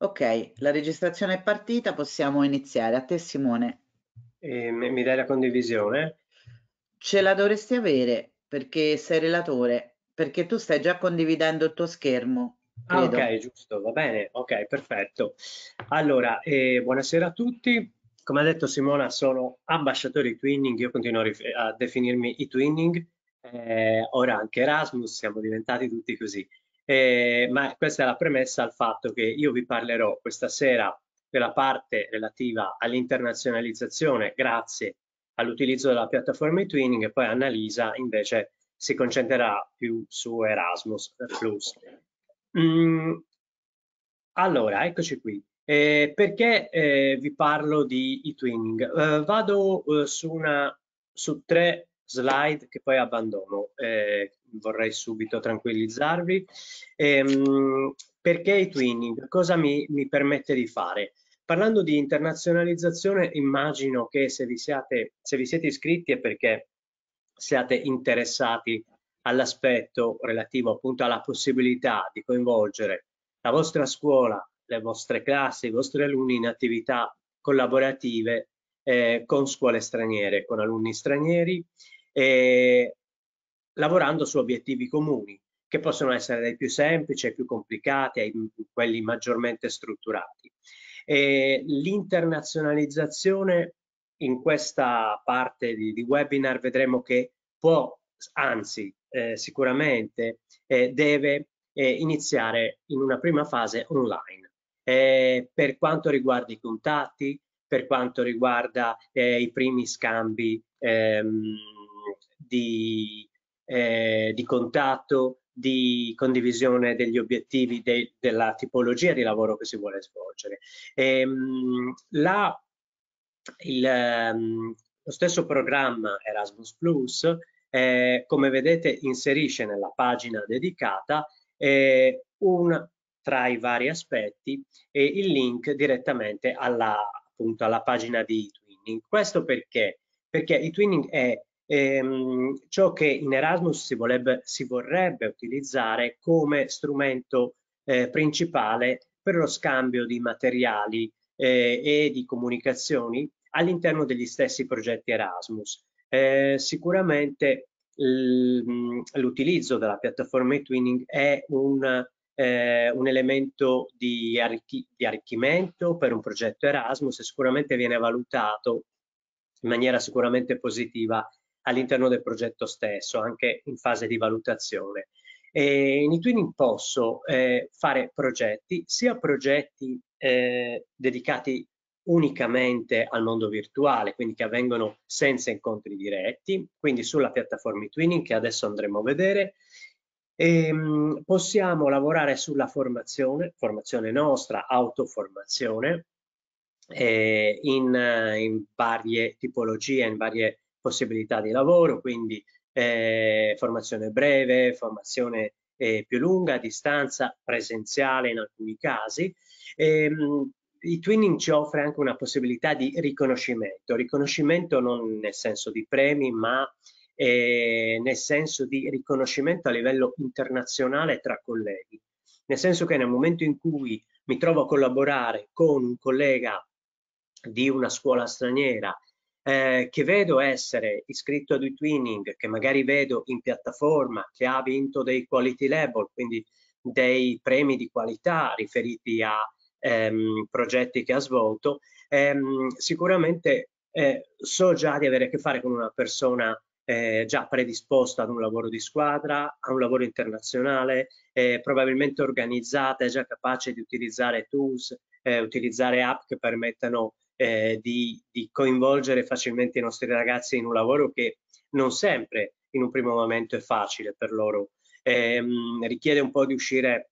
Ok, la registrazione è partita, possiamo iniziare. A te Simone. Eh, mi dai la condivisione? Ce la dovresti avere perché sei relatore, perché tu stai già condividendo il tuo schermo. Ah, ok, giusto, va bene, ok, perfetto. Allora, eh, buonasera a tutti. Come ha detto Simona, sono ambasciatore di Twinning, io continuo a, a definirmi i Twinning, eh, ora anche Erasmus, siamo diventati tutti così. Eh, ma questa è la premessa al fatto che io vi parlerò questa sera della parte relativa all'internazionalizzazione grazie all'utilizzo della piattaforma eTwinning e poi Annalisa invece si concentrerà più su Erasmus mm, allora, eccoci qui. Eh, perché eh, vi parlo di eTwinning? twinning eh, vado eh, su, una, su tre slide che poi abbandono, eh, vorrei subito tranquillizzarvi. Ehm, perché i twinning? Cosa mi, mi permette di fare? Parlando di internazionalizzazione, immagino che se vi siate, se vi siete iscritti è perché siate interessati all'aspetto relativo appunto alla possibilità di coinvolgere la vostra scuola, le vostre classi, i vostri alunni in attività collaborative eh, con scuole straniere, con alunni stranieri. E lavorando su obiettivi comuni, che possono essere dai più semplici ai più complicati, ai quelli maggiormente strutturati. l'internazionalizzazione in questa parte di, di, webinar vedremo che può, anzi eh, sicuramente, eh, deve eh, iniziare in una prima fase online. Eh, per quanto riguarda i contatti, per quanto riguarda eh, i primi scambi ehm, di, eh, di contatto, di condivisione degli obiettivi de della tipologia di lavoro che si vuole svolgere. Ehm, la, il, ehm, lo stesso programma Erasmus Plus, eh, come vedete, inserisce nella pagina dedicata eh, un, tra i vari aspetti e il link direttamente alla, appunto, alla pagina di e-twinning. Questo perché? Perché e-twinning è ehm, ciò che in Erasmus si, volebbe, si vorrebbe utilizzare come strumento eh, principale per lo scambio di materiali eh, e di comunicazioni all'interno degli stessi progetti Erasmus. Eh, sicuramente l'utilizzo della piattaforma eTwinning è un, eh, un elemento di, arricchi di, arricchimento per un progetto Erasmus e sicuramente viene valutato in maniera sicuramente positiva all'interno del progetto stesso, anche in fase di valutazione. E in eTwinning posso eh, fare progetti, sia progetti eh, dedicati unicamente al mondo virtuale, quindi che avvengono senza incontri diretti, quindi sulla piattaforma eTwinning che adesso andremo a vedere. E, ehm, mh, possiamo lavorare sulla formazione, formazione nostra, autoformazione, eh, in, in varie tipologie, in varie possibilità di lavoro, quindi eh, formazione breve, formazione eh, più lunga, a distanza, presenziale in alcuni casi. E, mh, il twinning ci offre anche una possibilità di riconoscimento, riconoscimento non nel senso di premi, ma eh, nel senso di riconoscimento a livello internazionale tra colleghi. Nel senso che nel momento in cui mi trovo a collaborare con un collega di una scuola straniera eh, che vedo essere iscritto ad e-twinning, che magari vedo in piattaforma, che ha vinto dei quality label, quindi dei premi di qualità riferiti a ehm, progetti che ha svolto, ehm, sicuramente eh, so già di avere a che fare con una persona eh, già predisposta ad un lavoro di squadra, a un lavoro internazionale, eh, probabilmente organizzata, è già capace di utilizzare tools, eh, utilizzare app che permettano eh, di, di, coinvolgere facilmente i nostri ragazzi in un lavoro che non sempre in un primo momento è facile per loro. Eh, richiede un po' di uscire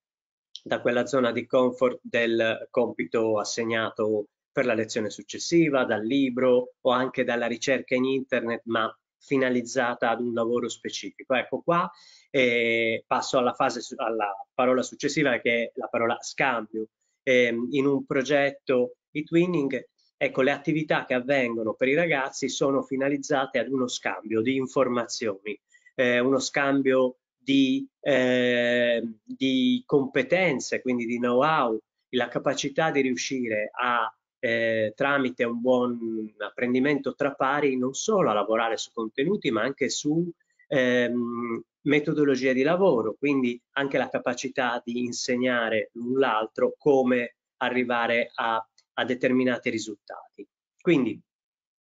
da quella zona di comfort del compito assegnato per la lezione successiva, dal libro o anche dalla ricerca in internet, ma finalizzata ad un lavoro specifico. Ecco qua eh, passo alla, fase, alla parola successiva che è la parola scambio. Eh, in un progetto e twinning Ecco, le attività che avvengono per i ragazzi sono finalizzate ad uno scambio di informazioni, eh, uno scambio di, eh, di, competenze, quindi di know-how, la capacità di riuscire a, eh, tramite un buon apprendimento tra pari, non solo a lavorare su contenuti, ma anche su ehm, metodologie di lavoro, quindi anche la capacità di insegnare l'un l'altro come arrivare a a determinati risultati. Quindi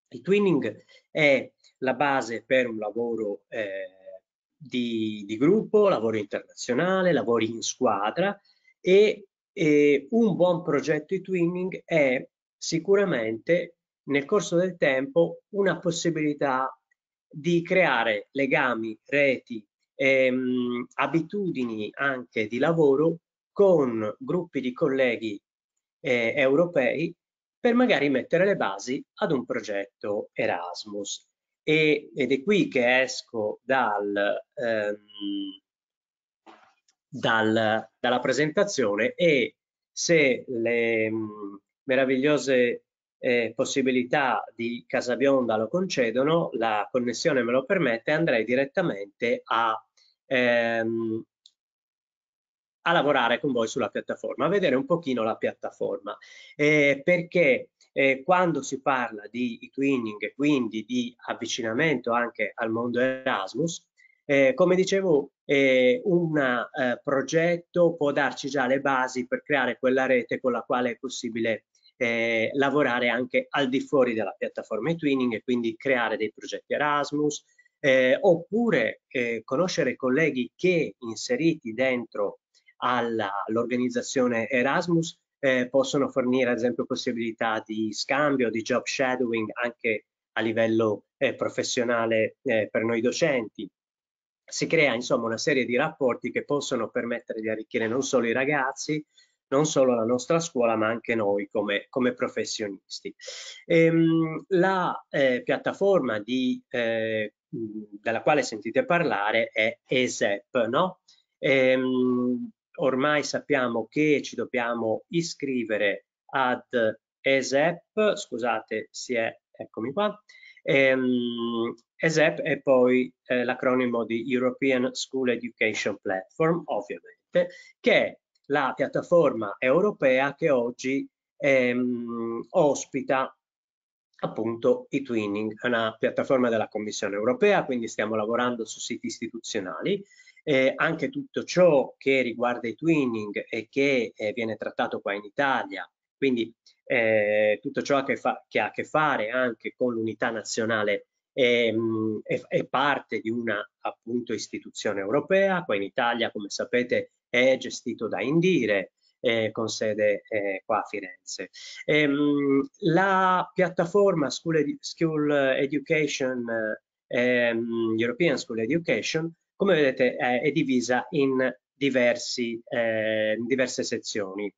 il twinning è la base per un lavoro eh, di, di, gruppo, lavoro internazionale, lavori in squadra e, e un buon progetto di twinning è sicuramente nel corso del tempo una possibilità di creare legami, reti, ehm, abitudini anche di lavoro con gruppi di colleghi eh, europei per magari mettere le basi ad un progetto Erasmus. E, ed è qui che esco dal, ehm, dal, dalla presentazione e se le mh, mm, meravigliose eh, possibilità di Casa Bionda lo concedono, la connessione me lo permette, andrei direttamente a, ehm, a lavorare con voi sulla piattaforma, a vedere un pochino la piattaforma, eh, perché eh, quando si parla di twinning e quindi di avvicinamento anche al mondo Erasmus, eh, come dicevo, eh, un eh, progetto può darci già le basi per creare quella rete con la quale è possibile eh, lavorare anche al di fuori della piattaforma e twinning e quindi creare dei progetti Erasmus, eh, oppure eh, conoscere colleghi che inseriti dentro all'organizzazione Erasmus eh, possono fornire ad esempio possibilità di scambio, di job shadowing anche a livello eh, professionale eh, per noi docenti. Si crea insomma una serie di rapporti che possono permettere di arricchire non solo i ragazzi, non solo la nostra scuola ma anche noi come, come professionisti. Ehm, la eh, piattaforma di, eh, della quale sentite parlare è ESEP, no? ehm, ormai sappiamo che ci dobbiamo iscrivere ad ESEP, scusate, si è, eccomi qua, ehm, ESEP è poi eh, l'acronimo di European School Education Platform, ovviamente, che è la piattaforma europea che oggi ehm, ospita appunto i Twinning, è una piattaforma della Commissione europea, quindi stiamo lavorando su siti istituzionali eh, anche tutto ciò che riguarda i twinning e che eh, viene trattato qua in Italia, quindi eh, tutto ciò che, fa, che, ha a che fare anche con l'unità nazionale è, è, è, parte di una appunto istituzione europea, qua in Italia come sapete è gestito da Indire eh, con sede eh, qua a Firenze. Ehm, la piattaforma School, Edu School Education, ehm, European School Education come vedete è, è divisa in diversi, eh, diverse sezioni.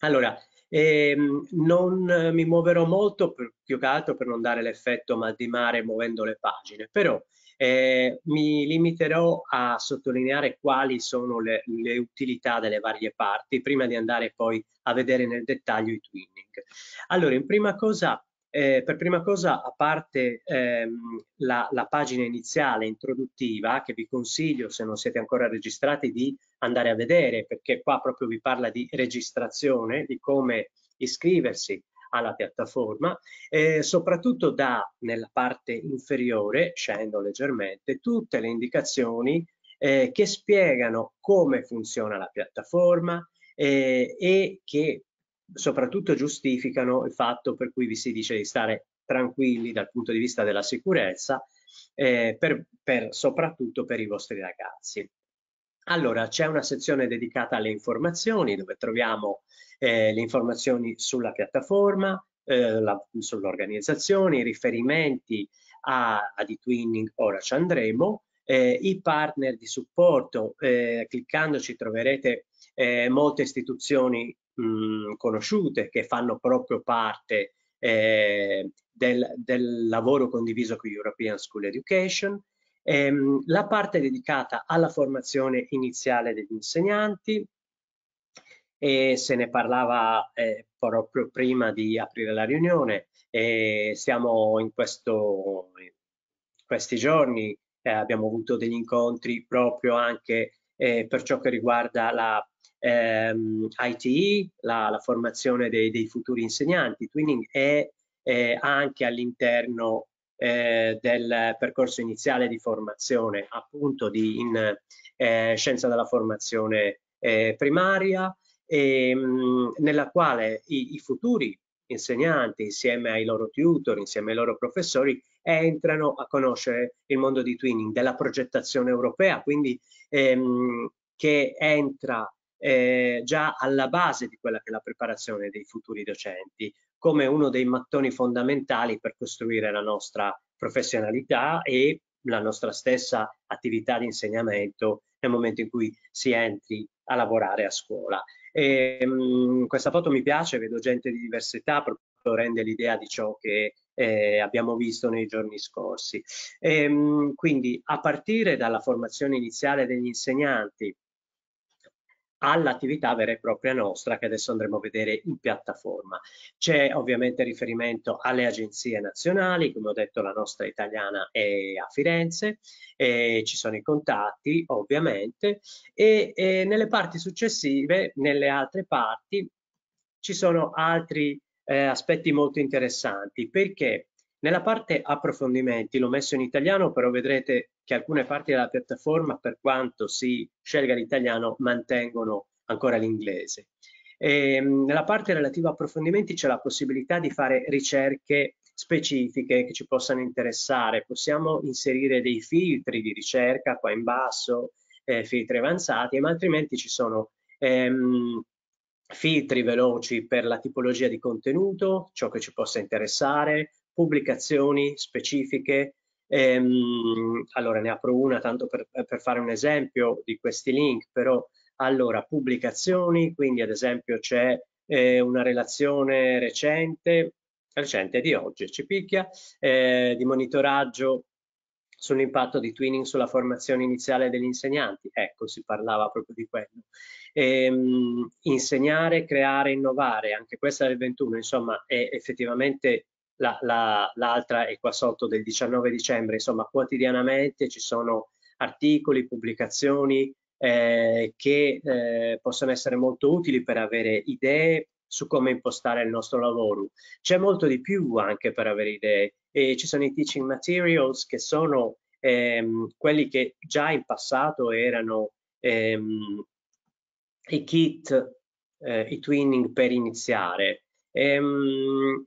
Allora, ehm, non mi muoverò molto per, più che altro per non dare l'effetto mal di mare muovendo le pagine, però eh, mi limiterò a sottolineare quali sono le, le, utilità delle varie parti prima di andare poi a vedere nel dettaglio i twinning. Allora, in prima cosa eh, per prima cosa, a parte ehm, la, la, pagina iniziale introduttiva, che vi consiglio, se non siete ancora registrati, di andare a vedere, perché qua proprio vi parla di registrazione, di come iscriversi alla piattaforma, eh, soprattutto dà nella parte inferiore, scendo leggermente, tutte le indicazioni eh, che spiegano come funziona la piattaforma, eh, e che soprattutto giustificano il fatto per cui vi si dice di stare tranquilli dal punto di vista della sicurezza, eh, per, per, soprattutto per i vostri ragazzi. Allora, c'è una sezione dedicata alle informazioni dove troviamo eh, le informazioni sulla piattaforma, eh, sull'organizzazione, i riferimenti a, a di Twinning, ora ci andremo, eh, i partner di supporto, eh, cliccandoci troverete eh, molte istituzioni conosciute che fanno proprio parte eh, del, del, lavoro condiviso con European School Education, ehm, la parte dedicata alla formazione iniziale degli insegnanti, e se ne parlava eh, proprio prima di aprire la riunione e siamo in questo, questi giorni eh, abbiamo avuto degli incontri proprio anche eh, per ciò che riguarda la ehm, IT, la, la formazione dei, dei, futuri insegnanti, Twinning è eh, anche all'interno eh, del percorso iniziale di formazione, appunto di, in eh, scienza della formazione eh, primaria, ehm, nella quale i, i futuri insegnanti insieme ai loro tutor, insieme ai loro professori, entrano a conoscere il mondo di twinning, della progettazione europea, quindi ehm, che entra eh, già alla base di quella che è la preparazione dei futuri docenti, come uno dei mattoni fondamentali per costruire la nostra professionalità e la nostra stessa attività di insegnamento nel momento in cui si entri a lavorare a scuola. E, ehm, mh, questa foto mi piace, vedo gente di diverse età, proprio rende l'idea di ciò che eh, abbiamo visto nei giorni scorsi. E, ehm, mh, quindi a partire dalla formazione iniziale degli insegnanti, all'attività vera e propria nostra che adesso andremo a vedere in piattaforma. C'è ovviamente riferimento alle agenzie nazionali, come ho detto la nostra italiana è a Firenze, ci sono i contatti ovviamente e, e nelle parti successive, nelle altre parti, ci sono altri eh, aspetti molto interessanti perché nella parte approfondimenti l'ho messo in italiano, però vedrete che alcune parti della piattaforma, per quanto si scelga l'italiano, mantengono ancora l'inglese. Ehm, nella parte relativa a approfondimenti c'è la possibilità di fare ricerche specifiche che ci possano interessare. Possiamo inserire dei filtri di ricerca qua in basso, eh, filtri avanzati, ma altrimenti ci sono ehm, filtri veloci per la tipologia di contenuto, ciò che ci possa interessare, pubblicazioni specifiche, Ehm, allora ne apro una tanto per, per fare un esempio di questi link, però allora pubblicazioni, quindi ad esempio c'è eh, una relazione recente, recente di oggi, ci picchia, eh, di monitoraggio sull'impatto di twinning sulla formazione iniziale degli insegnanti, ecco si parlava proprio di quello. Ehm, insegnare, creare, innovare, anche questa del 21, insomma è effettivamente l'altra la, la, è qua sotto del 19 dicembre, insomma quotidianamente ci sono articoli, pubblicazioni eh, che eh, possono essere molto utili per avere idee su come impostare il nostro lavoro. C'è molto di più anche per avere idee e ci sono i teaching materials che sono ehm, quelli che già in passato erano ehm, i kit, eh, i twinning per iniziare. Ehm,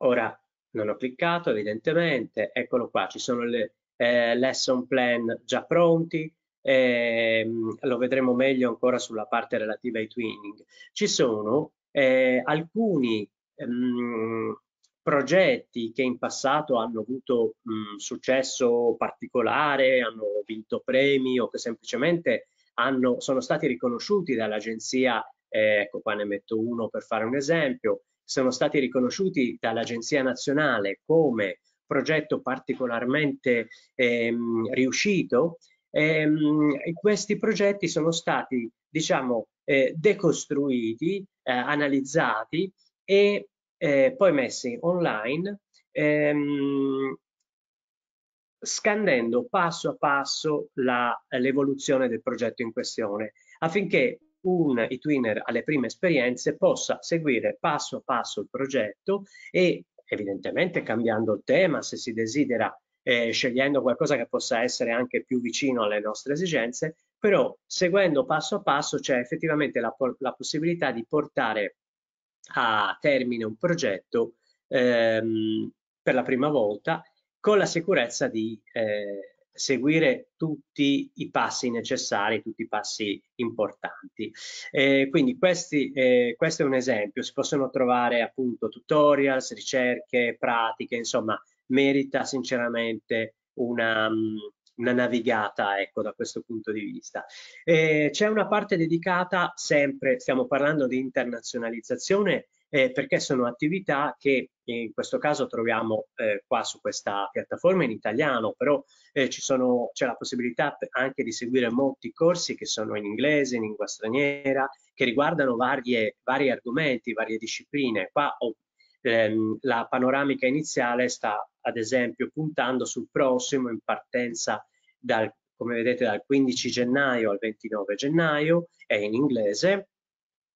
Ora non ho cliccato evidentemente, eccolo qua, ci sono le eh, lesson plan già pronti, ehm, lo vedremo meglio ancora sulla parte relativa ai twinning. Ci sono eh, alcuni ehm, progetti che in passato hanno avuto mh, mm, successo particolare, hanno vinto premi o che semplicemente hanno, sono stati riconosciuti dall'agenzia, eh, ecco qua ne metto uno per fare un esempio, sono stati riconosciuti dall'Agenzia Nazionale come progetto particolarmente ehm, riuscito, ehm, questi progetti sono stati diciamo eh, decostruiti, eh, analizzati e eh, poi messi online ehm, scandendo passo a passo l'evoluzione del progetto in questione affinché un e-twinner alle prime esperienze possa seguire passo a passo il progetto e evidentemente cambiando il tema se si desidera eh, scegliendo qualcosa che possa essere anche più vicino alle nostre esigenze, però seguendo passo a passo c'è effettivamente la, la, possibilità di portare a termine un progetto ehm, per la prima volta con la sicurezza di eh, seguire tutti i passi necessari, tutti i passi importanti. Eh, quindi questi, eh, questo è un esempio, si possono trovare appunto tutorials, ricerche, pratiche, insomma merita sinceramente una, mm, una navigata ecco, da questo punto di vista. Eh, c'è una parte dedicata sempre, stiamo parlando di internazionalizzazione, eh, perché sono attività che eh, in questo caso troviamo eh, qua su questa piattaforma in italiano, però eh, sono, c'è la possibilità anche di seguire molti corsi che sono in inglese, in lingua straniera, che riguardano varie, vari argomenti, varie discipline. Qua ho, ehm, la panoramica iniziale sta ad esempio puntando sul prossimo in partenza dal, come vedete dal 15 gennaio al 29 gennaio, è in inglese,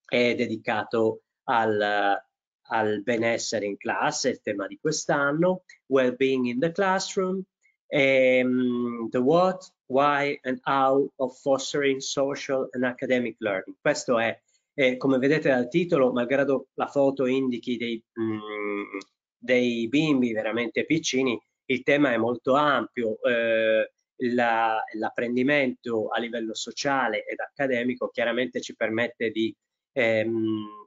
è dedicato al, al benessere in classe, il tema di quest'anno, well-being in the classroom, um, the what, why and how of fostering social and academic learning. Questo è, eh, come vedete dal titolo, malgrado la foto indichi dei, mh, mm, dei bimbi veramente piccini, il tema è molto ampio. Eh, l'apprendimento a livello sociale ed accademico chiaramente ci permette di ehm,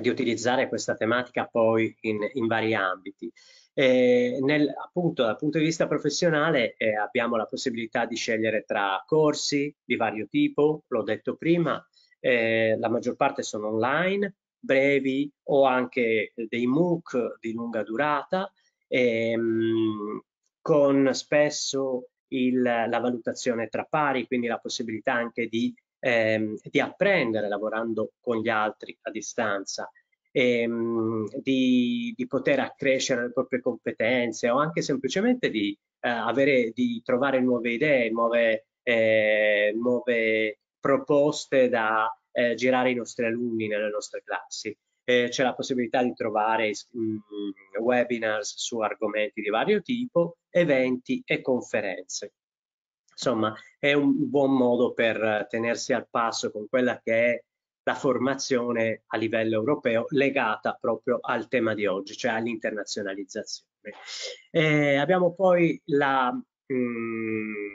di utilizzare questa tematica poi in, in vari ambiti. Eh, nel, appunto, dal punto di vista professionale eh, abbiamo la possibilità di scegliere tra corsi di vario tipo, l'ho detto prima, eh, la maggior parte sono online, brevi o anche dei MOOC di lunga durata, ehm, con spesso il, la valutazione tra pari, quindi la possibilità anche di ehm, di apprendere lavorando con gli altri a distanza, ehm, di, di, poter accrescere le proprie competenze o anche semplicemente di, eh, avere, di trovare nuove idee, nuove, eh, nuove proposte da eh, girare ai nostri alunni nelle nostre classi. Eh, c'è la possibilità di trovare mh, mm, webinars su argomenti di vario tipo, eventi e conferenze. Insomma, è un buon modo per tenersi al passo con quella che è la formazione a livello europeo legata proprio al tema di oggi, cioè all'internazionalizzazione. Eh, abbiamo poi la mh, mm,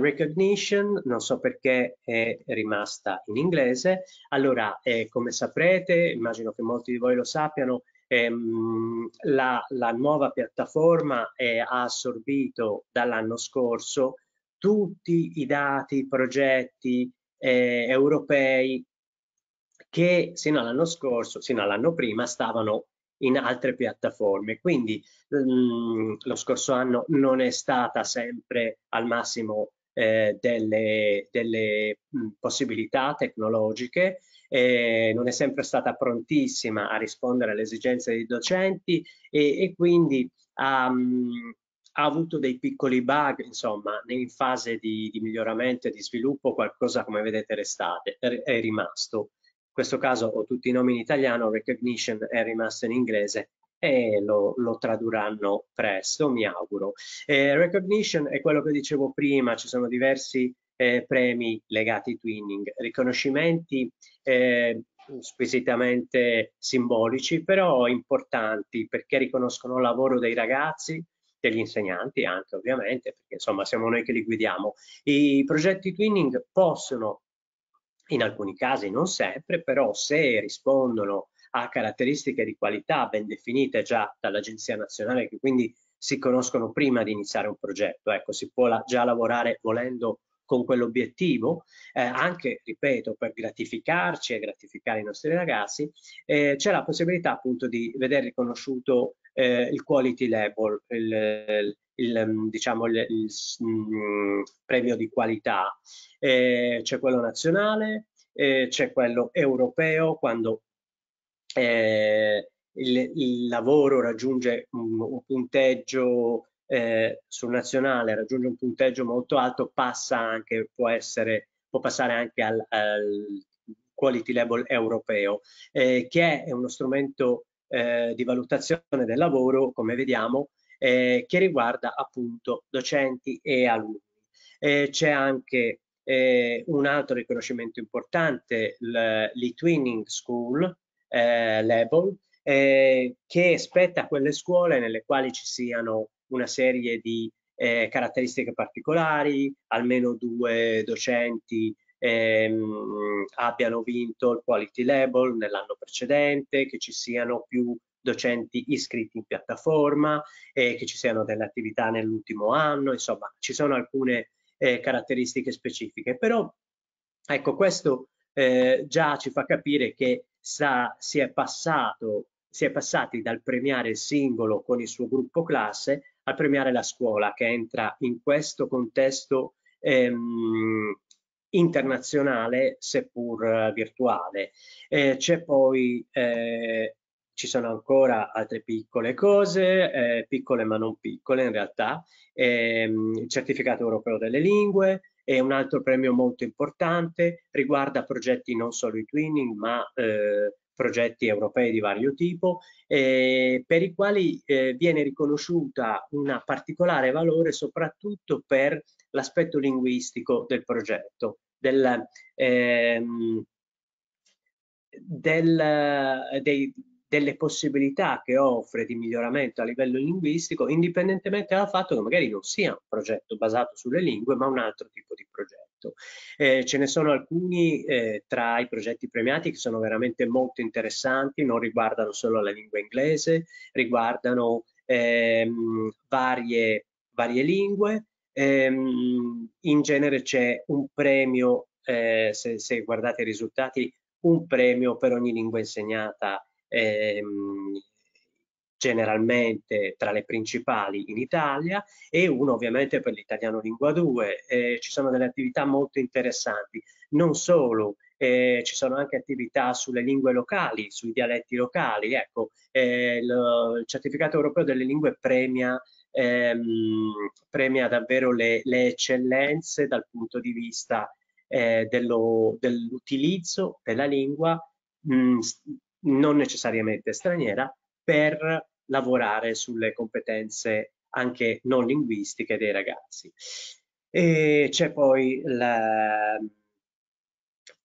recognition, non so perché è rimasta in inglese. Allora, eh, come saprete, immagino che molti di voi lo sappiano, ehm, la, la, nuova piattaforma eh, ha assorbito dall'anno scorso tutti i dati, i progetti eh, europei che sino all'anno scorso, sino all'anno prima, stavano in altre piattaforme. Quindi mh, mm, lo scorso anno non è stata sempre al massimo eh, delle, delle mh, mm, possibilità tecnologiche, eh, non è sempre stata prontissima a rispondere alle esigenze dei docenti e, e quindi ha, mm, ha avuto dei piccoli bug, insomma, in fase di, di miglioramento e di sviluppo qualcosa come vedete restate, è rimasto. In questo caso ho tutti i nomi in italiano, Recognition è rimasto in inglese e lo, lo tradurranno presto, mi auguro. Eh, recognition è quello che dicevo prima, ci sono diversi eh, premi legati ai twinning, riconoscimenti eh, squisitamente simbolici, però importanti perché riconoscono il lavoro dei ragazzi, degli insegnanti anche ovviamente, perché insomma siamo noi che li guidiamo. I progetti twinning possono, in alcuni casi, non sempre, però se rispondono a caratteristiche di qualità ben definite già dall'Agenzia Nazionale, che quindi si conoscono prima di iniziare un progetto, ecco, si può la, già lavorare volendo con quell'obiettivo, eh, anche, ripeto, per gratificarci e gratificare i nostri ragazzi, eh, c'è la possibilità appunto di vedere riconosciuto eh, il quality label, il, il, mm, diciamo, il, il mh, mm, premio di qualità. Eh, c'è quello nazionale, eh, c'è quello europeo, quando eh, il, il, lavoro raggiunge un, mm, un punteggio eh, sul nazionale, raggiunge un punteggio molto alto, passa anche, può essere, può passare anche al, al quality label europeo, eh, che è uno strumento eh, di valutazione del lavoro, come vediamo, eh, che riguarda appunto docenti e alunni. Eh, c'è anche eh, un altro riconoscimento importante, l'e-twinning school eh, label, eh, che spetta a quelle scuole nelle quali ci siano una serie di eh, caratteristiche particolari, almeno due docenti ehm, abbiano vinto il quality label nell'anno precedente, che ci siano più docenti iscritti in piattaforma, eh, che ci siano delle attività nell'ultimo anno, insomma ci sono alcune eh, caratteristiche specifiche, però ecco questo eh, già ci fa capire che sa, si, è passato, si è passati dal premiare il singolo con il suo gruppo classe al premiare la scuola che entra in questo contesto ehm, internazionale seppur eh, virtuale. Eh, c'è poi eh, ci sono ancora altre piccole cose, eh, piccole ma non piccole in realtà, ehm, il certificato europeo delle lingue è un altro premio molto importante riguarda progetti non solo i twinning ma eh, progetti europei di vario tipo eh, per i quali eh, viene riconosciuta una particolare valore soprattutto per l'aspetto linguistico del progetto, del, ehm, del, dei, delle possibilità che offre di miglioramento a livello linguistico, indipendentemente dal fatto che magari non sia un progetto basato sulle lingue, ma un altro tipo di progetto. Eh, ce ne sono alcuni eh, tra i progetti premiati che sono veramente molto interessanti, non riguardano solo la lingua inglese, riguardano ehm, varie, varie lingue, Ehm, in genere c'è un premio, eh, se, se, guardate i risultati, un premio per ogni lingua insegnata ehm, generalmente tra le principali in Italia e uno ovviamente per l'italiano lingua 2. Eh, ci sono delle attività molto interessanti, non solo, eh, ci sono anche attività sulle lingue locali, sui dialetti locali. Ecco, eh, il certificato europeo delle lingue premia ehm, premia davvero le, le, eccellenze dal punto di vista eh, dell'utilizzo dell della lingua mh, mm, non necessariamente straniera per lavorare sulle competenze anche non linguistiche dei ragazzi. E c'è poi la,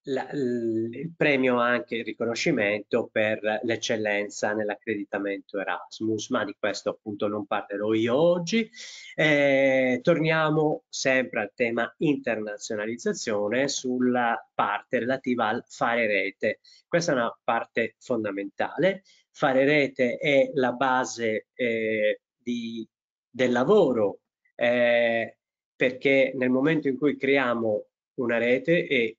la, il premio ha anche il riconoscimento per l'eccellenza nell'accreditamento Erasmus, ma di questo appunto non parlerò io oggi. Eh, torniamo sempre al tema internazionalizzazione sulla parte relativa al fare rete. Questa è una parte fondamentale. Fare rete è la base eh, di, del lavoro eh, perché nel momento in cui creiamo una rete e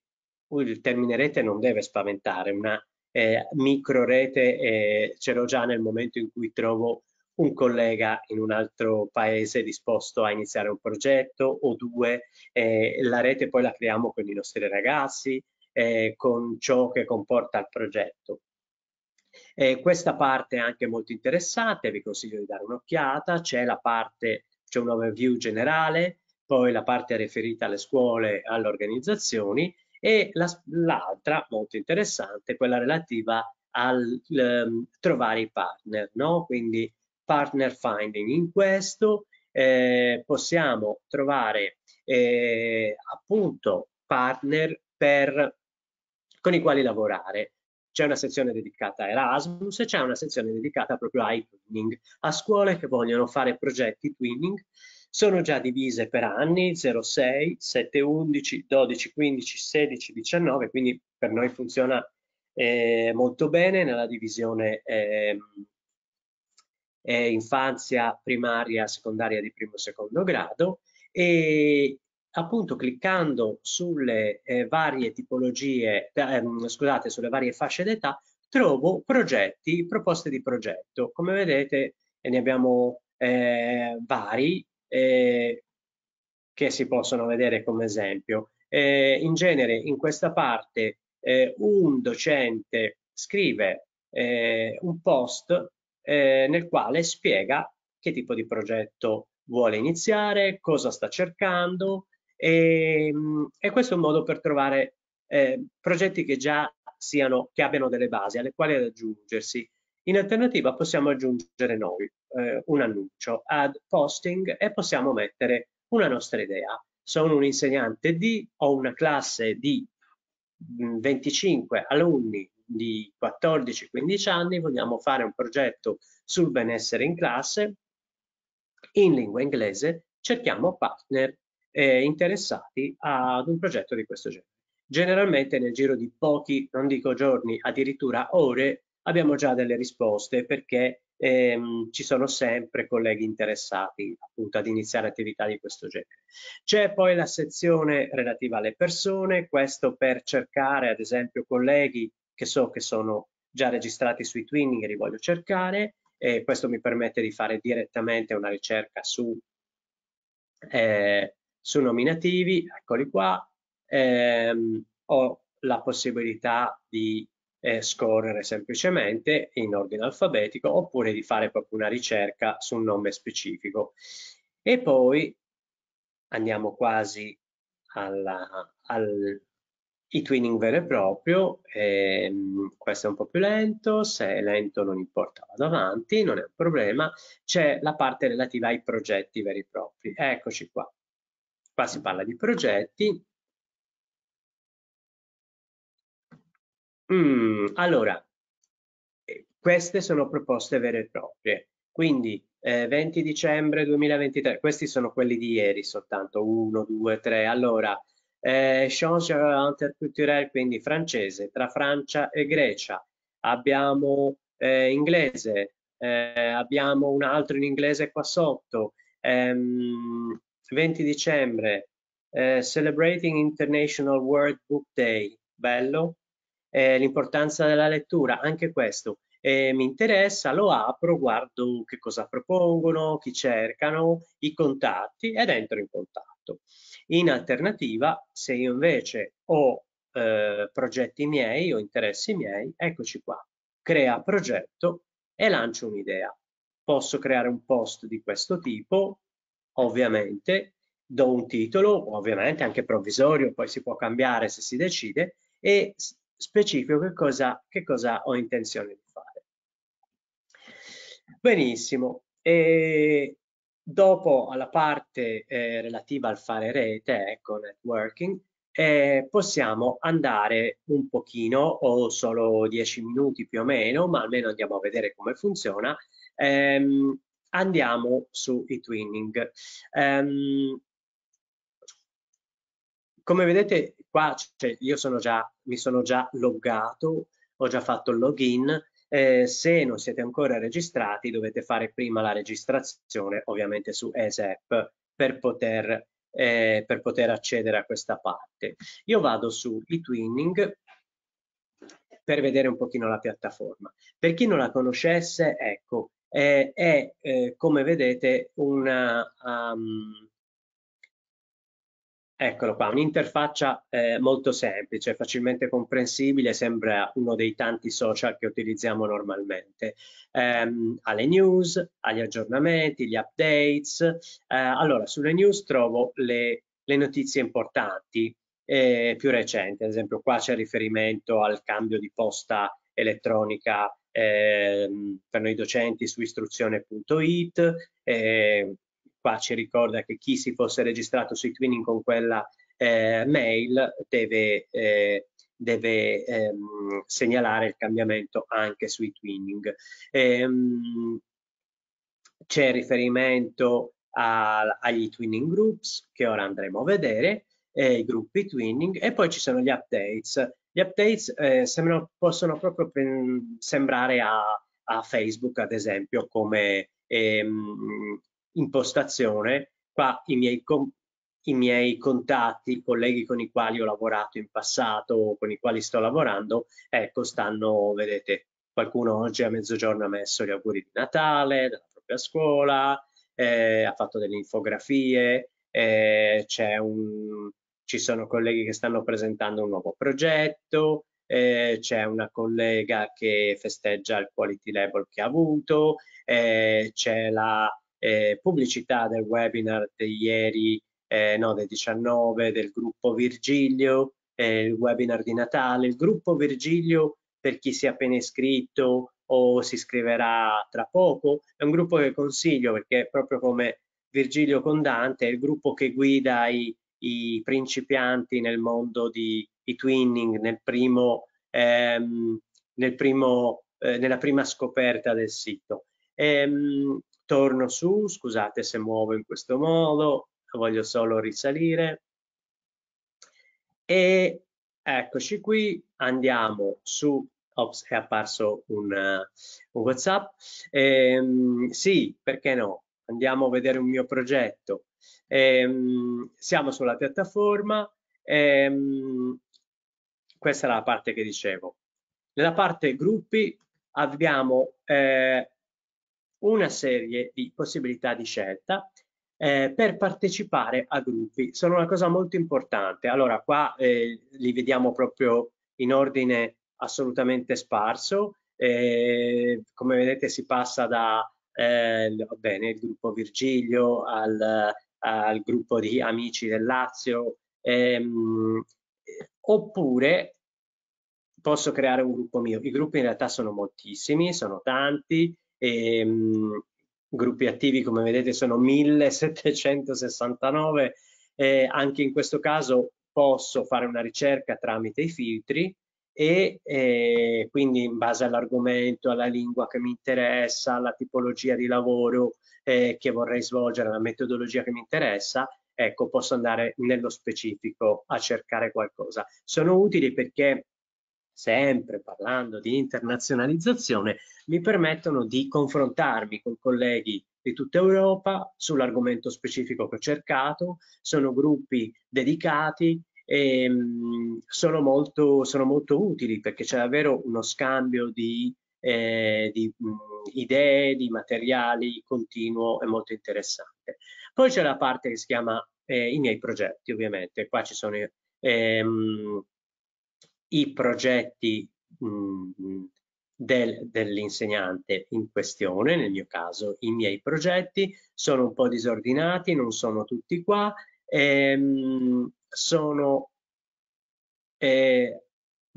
il termine rete non deve spaventare, una eh, micro rete eh, ce l'ho già nel momento in cui trovo un collega in un altro paese disposto a iniziare un progetto o due, eh, la rete poi la creiamo con i nostri ragazzi, eh, con ciò che comporta il progetto. Eh, questa parte è anche molto interessante, vi consiglio di dare un'occhiata, c'è la parte, c'è un overview generale, poi la parte riferita alle scuole, alle organizzazioni e l'altra molto interessante quella relativa al um, trovare i partner, no? quindi partner finding. In questo eh, possiamo trovare eh, appunto partner per, con i quali lavorare. C'è una sezione dedicata a Erasmus e c'è una sezione dedicata proprio ai twinning, a scuole che vogliono fare progetti twinning sono già divise per anni 06, 7, 11, 12, 15, 16, 19, quindi per noi funziona eh, molto bene nella divisione eh, eh, infanzia, primaria, secondaria di primo e secondo grado e appunto cliccando sulle eh, varie tipologie, ehm, scusate, sulle varie fasce d'età trovo progetti, proposte di progetto. Come vedete eh, ne abbiamo eh, vari, eh, che si possono vedere come esempio. Eh, in genere in questa parte eh, un docente scrive eh, un post eh, nel quale spiega che tipo di progetto vuole iniziare, cosa sta cercando e, ehm, e questo è un modo per trovare eh, progetti che già siano, che abbiano delle basi alle quali ad aggiungersi. In alternativa possiamo aggiungere noi eh, un annuncio, ad posting e possiamo mettere una nostra idea. Sono un insegnante di, ho una classe di 25 mm, alunni di 14-15 anni, vogliamo fare un progetto sul benessere in classe in lingua inglese, cerchiamo partner eh, interessati ad un progetto di questo genere. Generalmente nel giro di pochi, non dico giorni, addirittura ore, abbiamo già delle risposte perché ehm, ci sono sempre colleghi interessati appunto ad iniziare attività di questo genere. C'è poi la sezione relativa alle persone, questo per cercare ad esempio colleghi che so che sono già registrati sui Twinning e li voglio cercare e questo mi permette di fare direttamente una ricerca su, eh, su nominativi, eccoli qua, ehm, ho la possibilità di eh, scorrere semplicemente in ordine alfabetico oppure di fare proprio una ricerca su un nome specifico. E poi andiamo quasi alla, al e-twinning vero e proprio, ehm, questo è un po' più lento, se è lento non importa, vado avanti, non è un problema, c'è la parte relativa ai progetti veri e propri, eccoci qua. Qua si parla di progetti, Mm, allora, eh, queste sono proposte vere e proprie, quindi eh, 20 dicembre 2023, questi sono quelli di ieri soltanto, 1, 2, 3, allora, eh, Change interculturelle, quindi francese, tra Francia e Grecia, abbiamo eh, inglese, eh, abbiamo un altro in inglese qua sotto, ehm, 20 dicembre, eh, Celebrating International World Book Day, bello, eh, l'importanza della lettura, anche questo. Eh, mi interessa, lo apro, guardo che cosa propongono, chi cercano, i contatti ed entro in contatto. In alternativa, se io invece ho eh, progetti miei o interessi miei, eccoci qua, crea progetto e lancio un'idea. Posso creare un post di questo tipo, ovviamente, do un titolo, ovviamente anche provvisorio, poi si può cambiare se si decide, e specifico che cosa, che cosa ho intenzione di fare. Benissimo, e dopo alla parte eh, relativa al fare rete, ecco, networking, eh, possiamo andare un pochino o solo 10 minuti più o meno, ma almeno andiamo a vedere come funziona. Ehm, andiamo su e-twinning. Ehm, come vedete qua cioè, io sono già, mi sono già loggato, ho già fatto il login, eh, se non siete ancora registrati dovete fare prima la registrazione ovviamente su ESEP per poter, eh, per poter accedere a questa parte. Io vado su eTwinning per vedere un pochino la piattaforma. Per chi non la conoscesse, ecco, eh, è, è, eh, è come vedete una... Um, Eccolo qua, un'interfaccia eh, molto semplice, facilmente comprensibile, sembra uno dei tanti social che utilizziamo normalmente. Ehm, alle news, agli aggiornamenti, gli updates. Eh, allora, sulle news trovo le, le notizie importanti, eh, più recenti. Ad esempio qua c'è riferimento al cambio di posta elettronica ehm, per noi docenti su istruzione.it, qua ci ricorda che chi si fosse registrato sui Twinning con quella eh, mail deve, eh, deve ehm, segnalare il cambiamento anche sui Twinning. Ehm, c'è riferimento a, agli Twinning Groups che ora andremo a vedere, eh, i gruppi Twinning e poi ci sono gli updates. Gli updates eh, sembrano, possono proprio sembrare a, a, Facebook ad esempio come ehm, impostazione, qua i miei, i miei contatti, i colleghi con i quali ho lavorato in passato con i quali sto lavorando, ecco, stanno, vedete, qualcuno oggi a mezzogiorno ha messo gli auguri di Natale, della propria scuola, eh, ha fatto delle infografie, eh, un, ci sono colleghi che stanno presentando un nuovo progetto, eh, c'è una collega che festeggia il quality label che ha avuto, eh, c'è la eh, pubblicità del webinar di ieri, eh, no, del 19, del gruppo Virgilio, eh, il webinar di Natale, il gruppo Virgilio per chi si è appena iscritto o si iscriverà tra poco, è un gruppo che consiglio perché è proprio come Virgilio con Dante, è il gruppo che guida i, i principianti nel mondo di twinning, nel primo, ehm, nel primo, eh, nella prima scoperta del sito. Ehm, torno su, scusate se muovo in questo modo, voglio solo risalire e eccoci qui, andiamo su, ops, è apparso un, un WhatsApp, ehm, sì, perché no, andiamo a vedere un mio progetto, ehm, siamo sulla piattaforma, ehm, questa è la parte che dicevo. Nella parte gruppi abbiamo eh, una serie di possibilità di scelta eh, per partecipare a gruppi. Sono una cosa molto importante. Allora, qua eh, li vediamo proprio in ordine assolutamente sparso. Eh, come vedete si passa da eh, bene, il gruppo Virgilio al, al, gruppo di Amici del Lazio, ehm, oppure posso creare un gruppo mio. I gruppi in realtà sono moltissimi, sono tanti, e, ehm, mh, gruppi attivi come vedete sono 1769 eh, anche in questo caso posso fare una ricerca tramite i filtri e eh, quindi in base all'argomento, alla lingua che mi interessa, alla tipologia di lavoro eh, che vorrei svolgere, alla metodologia che mi interessa, ecco posso andare nello specifico a cercare qualcosa. Sono utili perché sempre parlando di internazionalizzazione, mi permettono di confrontarmi con colleghi di tutta Europa sull'argomento specifico che ho cercato, sono gruppi dedicati e mm, sono molto, sono molto utili perché c'è davvero uno scambio di, eh, di mm, idee, di materiali continuo e molto interessante. Poi c'è la parte che si chiama eh, i miei progetti, ovviamente, qua ci sono ehm, i progetti mhmm, del, dell'insegnante in questione, nel mio caso i miei progetti, sono un po' disordinati, non sono tutti qua, ehm, sono, eh,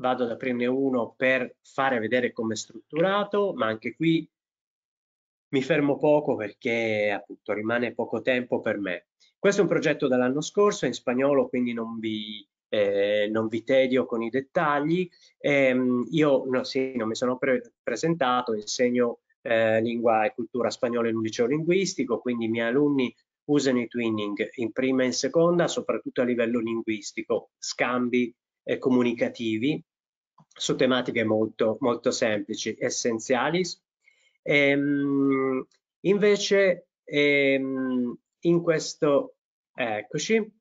vado ad aprirne uno per fare vedere come è strutturato, ma anche qui mi fermo poco perché appunto rimane poco tempo per me. Questo è un progetto dall'anno scorso è in spagnolo, quindi non vi eh, non vi tedio con i dettagli. Ehm, io no, sì, non mi sono pre presentato, insegno eh, lingua e cultura spagnola in un liceo linguistico, quindi i miei alunni usano i twinning in prima e in seconda, soprattutto a livello linguistico, scambi eh, comunicativi su tematiche molto, molto semplici, essenziali. Ehm, invece ehm, in questo, eccoci,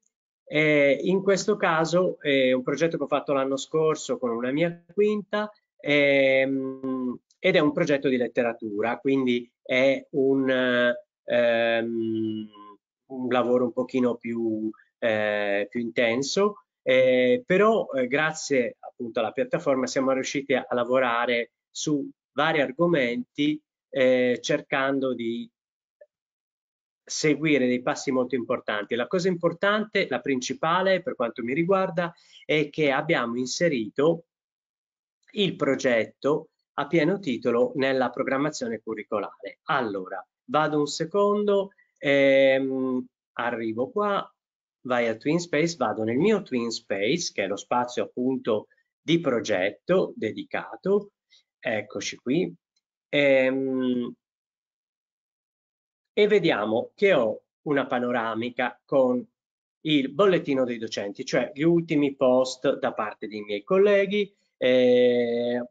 eh, in questo caso è eh, un progetto che ho fatto l'anno scorso con una mia quinta ehm, ed è un progetto di letteratura, quindi è un, ehm, un lavoro un pochino più, eh, più intenso, eh, però eh, grazie appunto alla piattaforma siamo riusciti a, a lavorare su vari argomenti eh, cercando di seguire dei passi molto importanti. La cosa importante, la principale per quanto mi riguarda, è che abbiamo inserito il progetto a pieno titolo nella programmazione curricolare. Allora, vado un secondo, ehm, arrivo qua, vai a Twin Space, vado nel mio Twin Space, che è lo spazio appunto di progetto dedicato, eccoci qui, ehm, e vediamo che ho una panoramica con il bollettino dei docenti, cioè gli ultimi post da parte dei miei colleghi, eh,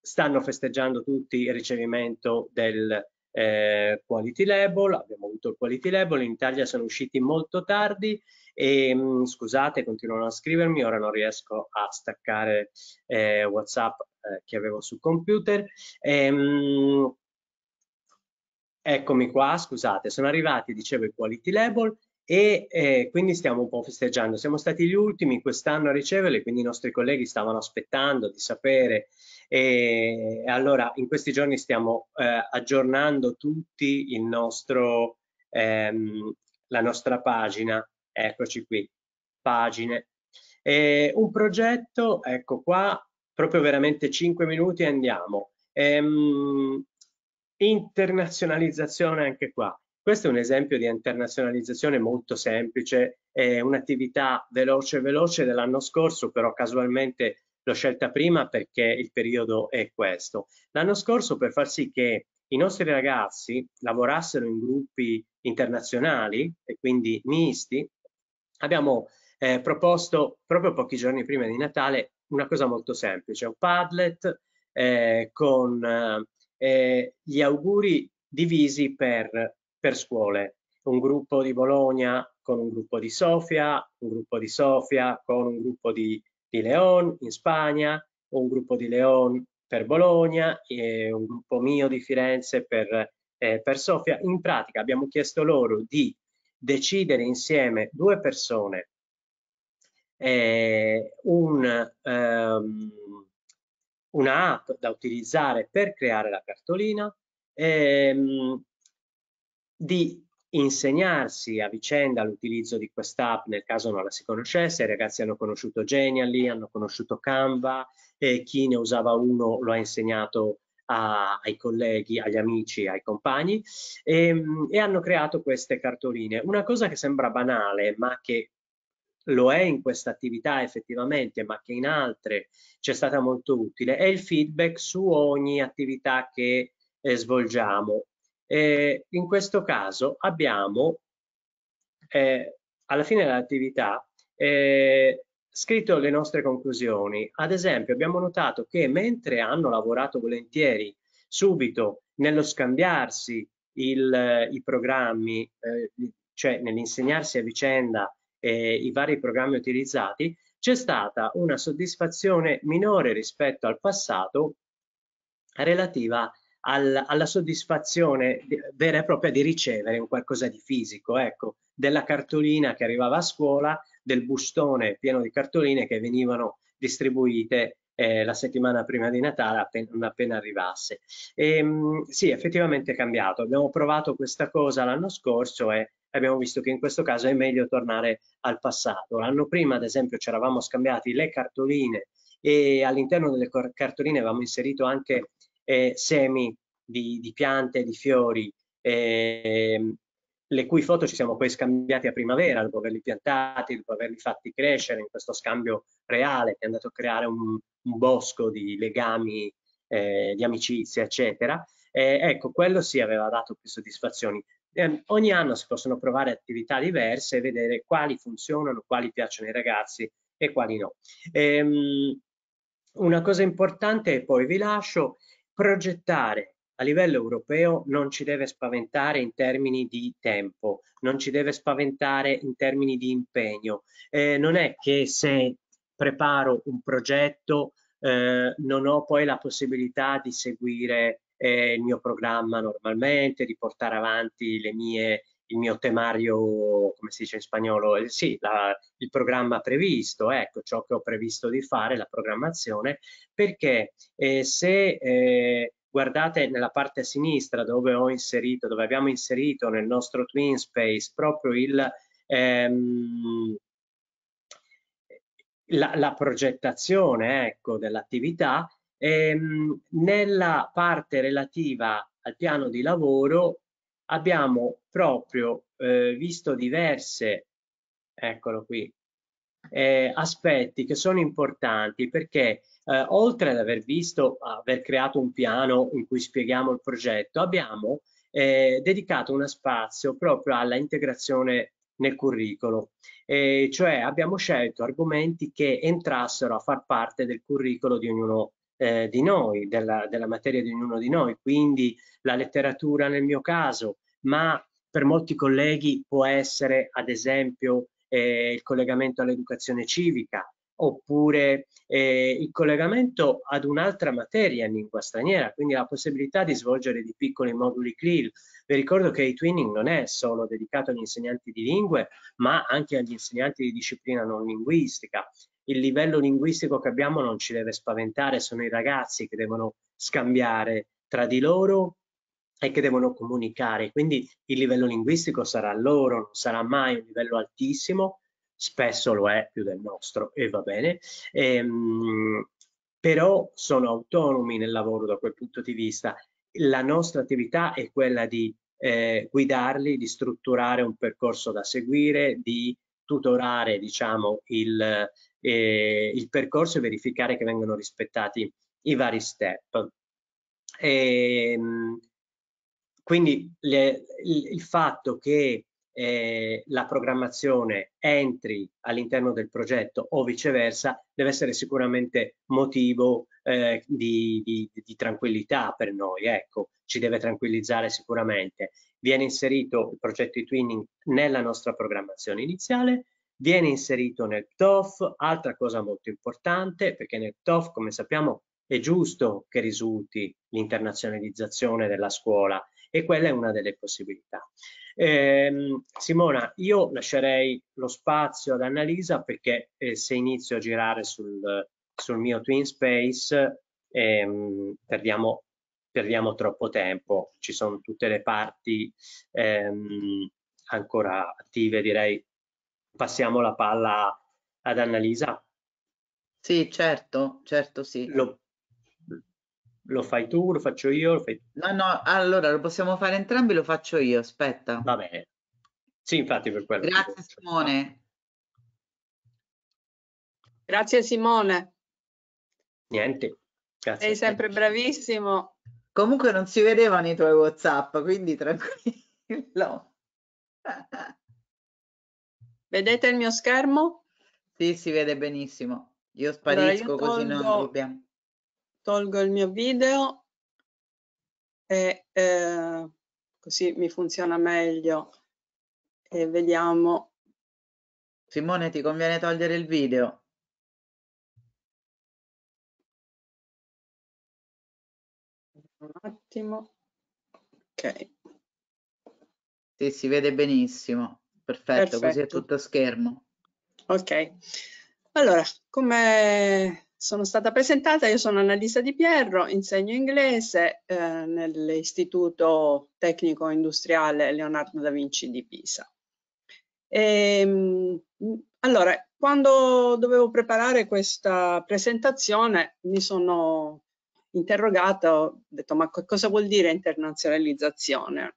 stanno festeggiando tutti il ricevimento del eh, Quality Label, abbiamo avuto il Quality Label, in Italia sono usciti molto tardi e mh, mm, scusate, continuano a scrivermi, ora non riesco a staccare eh, WhatsApp eh, che avevo sul computer. E, ehm, mh, Eccomi qua, scusate, sono arrivati, dicevo, i quality label e eh, quindi stiamo un po' festeggiando. Siamo stati gli ultimi quest'anno a riceverli, quindi i nostri colleghi stavano aspettando di sapere. E allora in questi giorni stiamo eh, aggiornando tutti il nostro, ehm, la nostra pagina. Eccoci qui, pagine. E un progetto, ecco qua, proprio veramente 5 minuti e andiamo. Ehm, Internazionalizzazione anche qua. Questo è un esempio di internazionalizzazione molto semplice, è un'attività veloce veloce dell'anno scorso, però casualmente l'ho scelta prima perché il periodo è questo. L'anno scorso per far sì che i nostri ragazzi lavorassero in gruppi internazionali e quindi misti, abbiamo eh, proposto proprio pochi giorni prima di Natale una cosa molto semplice, un Padlet eh, con eh, eh, gli auguri divisi per, per scuole, un gruppo di Bologna con un gruppo di Sofia, un gruppo di Sofia con un gruppo di, di León in Spagna, un gruppo di Leon per Bologna, eh, un gruppo mio di Firenze per, eh, per Sofia. In pratica abbiamo chiesto loro di decidere insieme due persone eh, un, ehm, una app da utilizzare per creare la cartolina, ehm, di insegnarsi a vicenda l'utilizzo di quest'app nel caso non la si conoscesse, i ragazzi hanno conosciuto Genially, hanno conosciuto Canva e chi ne usava uno lo ha insegnato a, ai colleghi, agli amici, ai compagni e, ehm, e hanno creato queste cartoline. Una cosa che sembra banale ma che lo è in questa attività effettivamente, ma che in altre ci è stata molto utile, è il feedback su ogni attività che eh, svolgiamo. Eh, in questo caso abbiamo eh, alla fine dell'attività eh, scritto le nostre conclusioni. Ad esempio abbiamo notato che mentre hanno lavorato volentieri subito nello scambiarsi il, i programmi, eh, cioè nell'insegnarsi a vicenda eh, i vari programmi utilizzati, c'è stata una soddisfazione minore rispetto al passato relativa al, alla soddisfazione vera e propria di ricevere un qualcosa di fisico, ecco, della cartolina che arrivava a scuola, del bustone pieno di cartoline che venivano distribuite eh, la settimana prima di Natale appena, appena arrivasse. E, ehm, sì, effettivamente è cambiato. Abbiamo provato questa cosa l'anno scorso e abbiamo visto che in questo caso è meglio tornare al passato. L'anno prima, ad esempio, ci eravamo scambiati le cartoline e all'interno delle cartoline avevamo inserito anche eh, semi di, di, piante, di fiori, eh, le cui foto ci siamo poi scambiati a primavera dopo averli piantati, dopo averli fatti crescere in questo scambio reale che è andato a creare un, un bosco di legami, eh, di amicizia, eccetera. Eh, ecco, quello sì aveva dato più soddisfazioni. Eh, ogni anno si possono provare attività diverse e vedere quali funzionano, quali piacciono ai ragazzi e quali no. Ehm, una cosa importante e poi vi lascio, progettare a livello europeo non ci deve spaventare in termini di tempo, non ci deve spaventare in termini di impegno. Eh, non è che se preparo un progetto eh, non ho poi la possibilità di seguire eh, il mio programma normalmente, di portare avanti le mie, il mio temario, come si dice in spagnolo, eh, sì, la, il programma previsto, ecco ciò che ho previsto di fare, la programmazione, perché eh, se eh, guardate nella parte sinistra dove ho inserito, dove abbiamo inserito nel nostro Twin Space proprio il... Ehm, la, la, progettazione ecco, dell'attività, Ehm, nella parte relativa al piano di lavoro abbiamo proprio eh, visto diverse, eccolo qui, eh, aspetti che sono importanti perché eh, oltre ad aver visto, aver creato un piano in cui spieghiamo il progetto, abbiamo eh, dedicato uno spazio proprio alla integrazione nel curriculum, cioè abbiamo scelto argomenti che entrassero a far parte del curriculum di ognuno eh, di noi, della, della materia di ognuno di noi, quindi la letteratura nel mio caso, ma per molti colleghi può essere ad esempio eh, il collegamento all'educazione civica oppure eh, il collegamento ad un'altra materia in lingua straniera, quindi la possibilità di svolgere di piccoli moduli CLIL. Vi ricordo che il twinning non è solo dedicato agli insegnanti di lingue, ma anche agli insegnanti di disciplina non linguistica il livello linguistico che abbiamo non ci deve spaventare, sono i ragazzi che devono scambiare tra di loro e che devono comunicare, quindi il livello linguistico sarà loro, non sarà mai un livello altissimo, spesso lo è più del nostro e va bene, ehm, però sono autonomi nel lavoro da quel punto di vista. La nostra attività è quella di eh, guidarli, di strutturare un percorso da seguire, di tutorare diciamo, il, eh, il percorso e verificare che vengano rispettati i vari step. E, ehm, quindi le, il, il, fatto che eh, la programmazione entri all'interno del progetto o viceversa deve essere sicuramente motivo eh, di, di, di, tranquillità per noi, ecco, ci deve tranquillizzare sicuramente. Viene inserito il progetto di twinning nella nostra programmazione iniziale viene inserito nel TOF, altra cosa molto importante, perché nel TOF, come sappiamo, è giusto che risulti l'internazionalizzazione della scuola e quella è una delle possibilità. Eh, Simona, io lascerei lo spazio ad Annalisa perché eh, se inizio a girare sul, sul mio Twin Space ehm, perdiamo, perdiamo, troppo tempo, ci sono tutte le parti ehm, ancora attive direi passiamo la palla ad Annalisa. Sì, certo, certo sì. Lo, lo fai tu, lo faccio io? Lo fai... No, no, allora lo possiamo fare entrambi, lo faccio io, aspetta. Va bene. Sì, infatti per quello. Grazie Simone. Grazie Simone. Niente. Grazie. Sei sempre bravissimo. Comunque non si vedevano i tuoi WhatsApp, quindi tranquillo. Vedete il mio schermo? Sì, si vede benissimo. Io sparisco allora io tolgo, così non dobbiamo. Tolgo il mio video e eh, così mi funziona meglio. E vediamo. Simone, ti conviene togliere il video? Un attimo. Ok. Sì, si vede benissimo. Perfetto, Perfetto, così è tutto schermo. Ok, allora come sono stata presentata, io sono Annalisa Di Pierro, insegno inglese eh, nell'Istituto Tecnico Industriale Leonardo da Vinci di Pisa. E, ehm, allora, quando dovevo preparare questa presentazione mi sono interrogata, ho detto ma cosa vuol dire internazionalizzazione?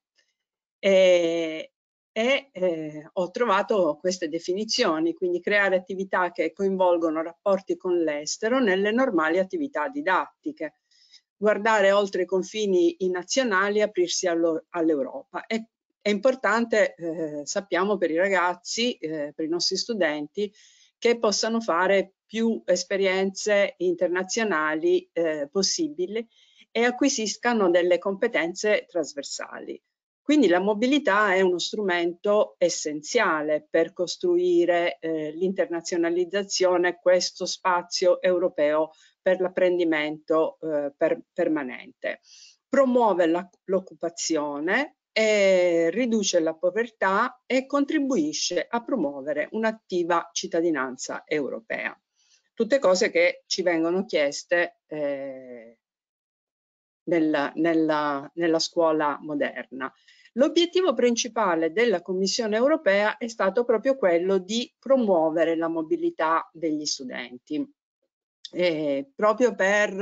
E, e eh, ho trovato queste definizioni, quindi creare attività che coinvolgono rapporti con l'estero nelle normali attività didattiche, guardare oltre i confini nazionali e aprirsi all'Europa. All è importante, eh, sappiamo, per i ragazzi, eh, per i nostri studenti, che possano fare più esperienze internazionali eh, possibili e acquisiscano delle competenze trasversali. Quindi la mobilità è uno strumento essenziale per costruire eh, l'internazionalizzazione, questo spazio europeo per l'apprendimento eh, per, permanente. Promuove l'occupazione, eh, riduce la povertà e contribuisce a promuovere un'attiva cittadinanza europea. Tutte cose che ci vengono chieste eh, nella, nella, nella scuola moderna. L'obiettivo principale della Commissione europea è stato proprio quello di promuovere la mobilità degli studenti, eh, proprio per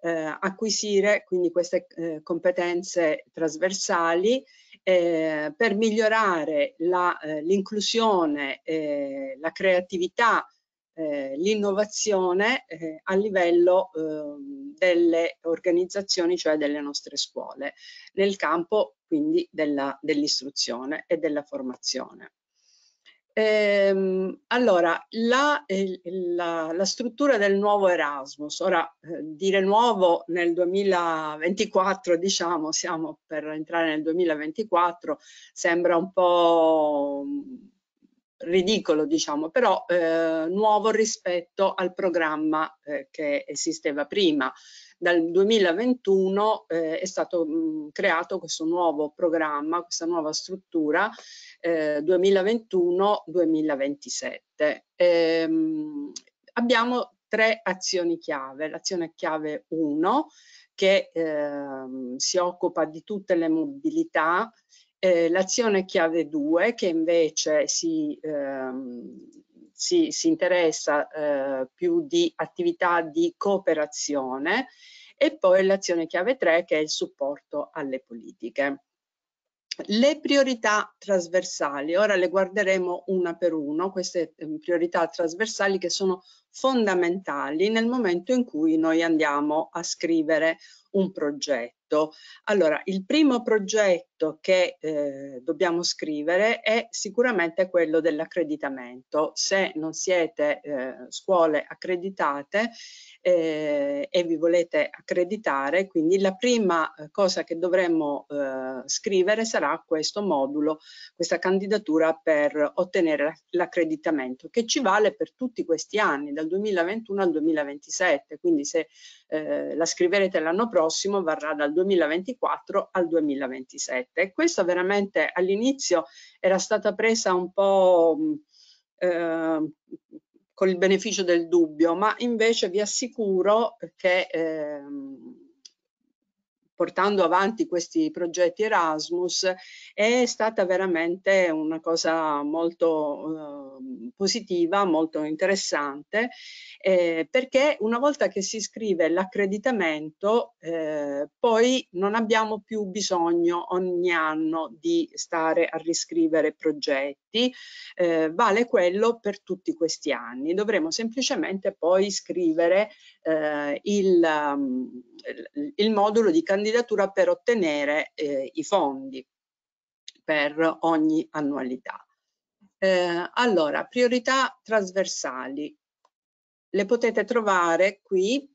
eh, acquisire quindi queste eh, competenze trasversali eh, per migliorare l'inclusione, la, eh, eh, la creatività eh, l'innovazione eh, a livello eh, delle organizzazioni, cioè delle nostre scuole, nel campo quindi dell'istruzione dell e della formazione. Ehm, allora, la, eh, la, la, struttura del nuovo Erasmus, ora eh, dire nuovo nel 2024, diciamo, siamo per entrare nel 2024, sembra un po' ridicolo diciamo, però eh, nuovo rispetto al programma eh, che esisteva prima. Dal 2021 eh, è stato mh, mm, creato questo nuovo programma, questa nuova struttura 2021-2027. Eh, ehm, abbiamo tre azioni chiave. L'azione chiave 1 che ehm, si occupa di tutte le mobilità eh, l'azione chiave 2 che invece si, ehm, si, si interessa eh, più di attività di cooperazione e poi l'azione chiave 3 che è il supporto alle politiche. Le priorità trasversali, ora le guarderemo una per una, queste ehm, priorità trasversali che sono fondamentali nel momento in cui noi andiamo a scrivere un progetto. Allora, il primo progetto che eh, dobbiamo scrivere è sicuramente quello dell'accreditamento. Se non siete eh, scuole accreditate, eh, e vi volete accreditare, quindi la prima eh, cosa che dovremmo eh, scrivere sarà questo modulo, questa candidatura per ottenere l'accreditamento che ci vale per tutti questi anni, dal 2021 al 2027, quindi se eh, la scriverete l'anno prossimo varrà dal 2024 al 2027. E questo veramente all'inizio era stata presa un po'... Mm, eh, con il beneficio del dubbio, ma invece vi assicuro che ehm, portando avanti questi progetti Erasmus è stata veramente una cosa molto eh, positiva, molto interessante, eh, perché una volta che si scrive l'accreditamento eh, poi non abbiamo più bisogno ogni anno di stare a riscrivere progetti, eh, vale quello per tutti questi anni, dovremo semplicemente poi scrivere eh, il, um, il, modulo di candidatura per ottenere eh, i fondi per ogni annualità. Eh, allora, priorità trasversali. Le potete trovare qui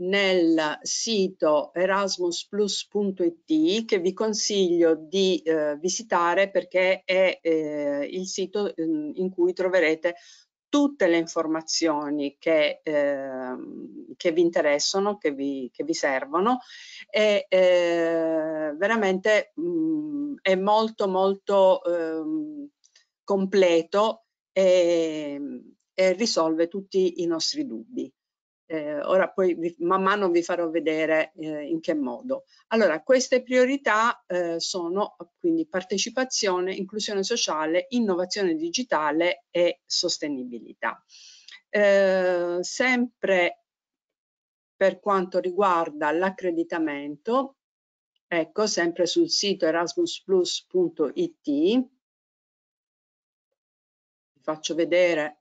nel sito erasmusplus.it che vi consiglio di eh, visitare perché è eh, il sito mm, in cui troverete tutte le informazioni che, eh, che vi interessano, che vi, che vi servono e eh, veramente mh, mm, è molto molto eh, completo e, e risolve tutti i nostri dubbi. Eh, ora poi vi, man mano vi farò vedere eh, in che modo. Allora, queste priorità eh, sono quindi partecipazione, inclusione sociale, innovazione digitale e sostenibilità. Eh, sempre per quanto riguarda l'accreditamento, ecco, sempre sul sito erasmusplus.it, vi faccio vedere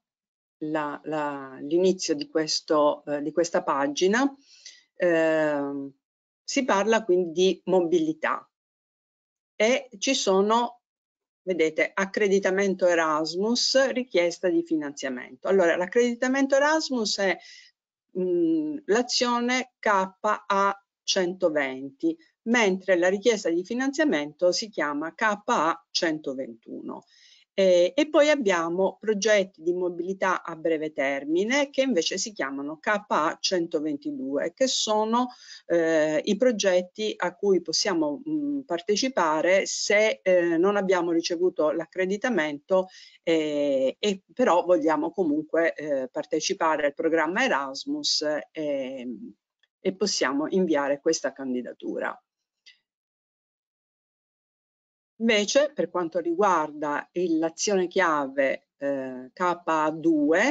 l'inizio di, eh, di, questa pagina, eh, si parla quindi di mobilità e ci sono, vedete, accreditamento Erasmus, richiesta di finanziamento. Allora, l'accreditamento Erasmus è mm, l'azione KA 120, mentre la richiesta di finanziamento si chiama KA 121. Eh, e poi abbiamo progetti di mobilità a breve termine che invece si chiamano KA122, che sono eh, i progetti a cui possiamo mh, mm, partecipare se eh, non abbiamo ricevuto l'accreditamento eh, e però vogliamo comunque eh, partecipare al programma Erasmus ehm, e possiamo inviare questa candidatura. Invece, per quanto riguarda l'azione chiave eh, K2,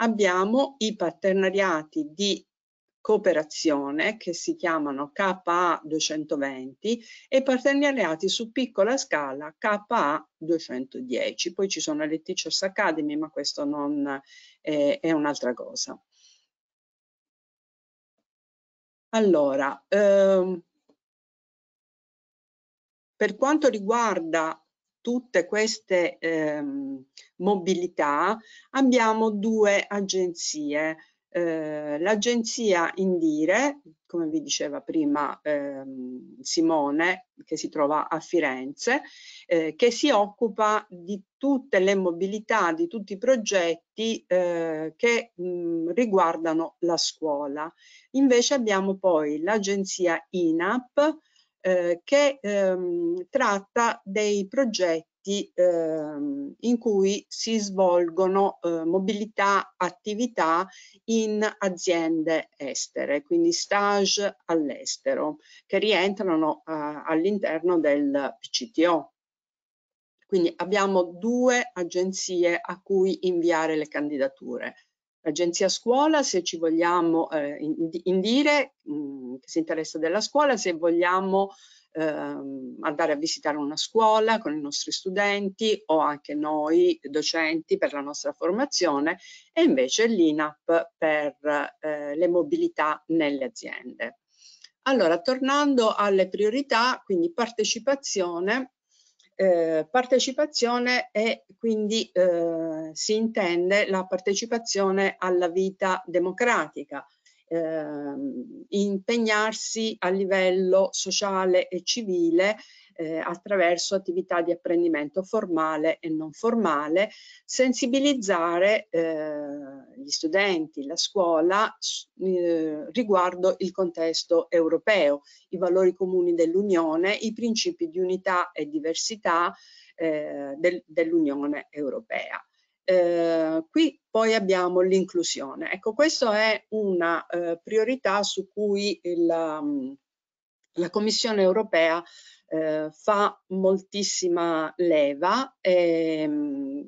abbiamo i partenariati di cooperazione che si chiamano KA 220 e partenariati su piccola scala KA 210. Poi ci sono le Teachers Academy, ma questo non eh, è un'altra cosa. Allora, ehm, per quanto riguarda tutte queste ehm, mobilità abbiamo due agenzie. Eh, l'agenzia Indire, come vi diceva prima ehm, Simone, che si trova a Firenze, eh, che si occupa di tutte le mobilità, di tutti i progetti eh, che mh, riguardano la scuola. Invece abbiamo poi l'agenzia INAP, eh, che ehm, tratta dei progetti ehm, in cui si svolgono eh, mobilità, attività in aziende estere, quindi stage all'estero, che rientrano eh, all'interno del PCTO. Quindi abbiamo due agenzie a cui inviare le candidature agenzia scuola, se ci vogliamo eh, indire, mm, che si interessa della scuola, se vogliamo ehm, andare a visitare una scuola con i nostri studenti o anche noi docenti per la nostra formazione e invece l'INAP per eh, le mobilità nelle aziende. Allora, tornando alle priorità, quindi partecipazione, eh, partecipazione e quindi eh, si intende la partecipazione alla vita democratica, eh, impegnarsi a livello sociale e civile eh, attraverso attività di apprendimento formale e non formale, sensibilizzare eh, gli studenti, la scuola eh, riguardo il contesto europeo, i valori comuni dell'Unione, i principi di unità e diversità eh, del, dell'Unione Europea. Eh, qui poi abbiamo l'inclusione. Ecco, questa è una eh, priorità su cui il, la, mm, la Commissione europea eh, fa moltissima leva e, ehm,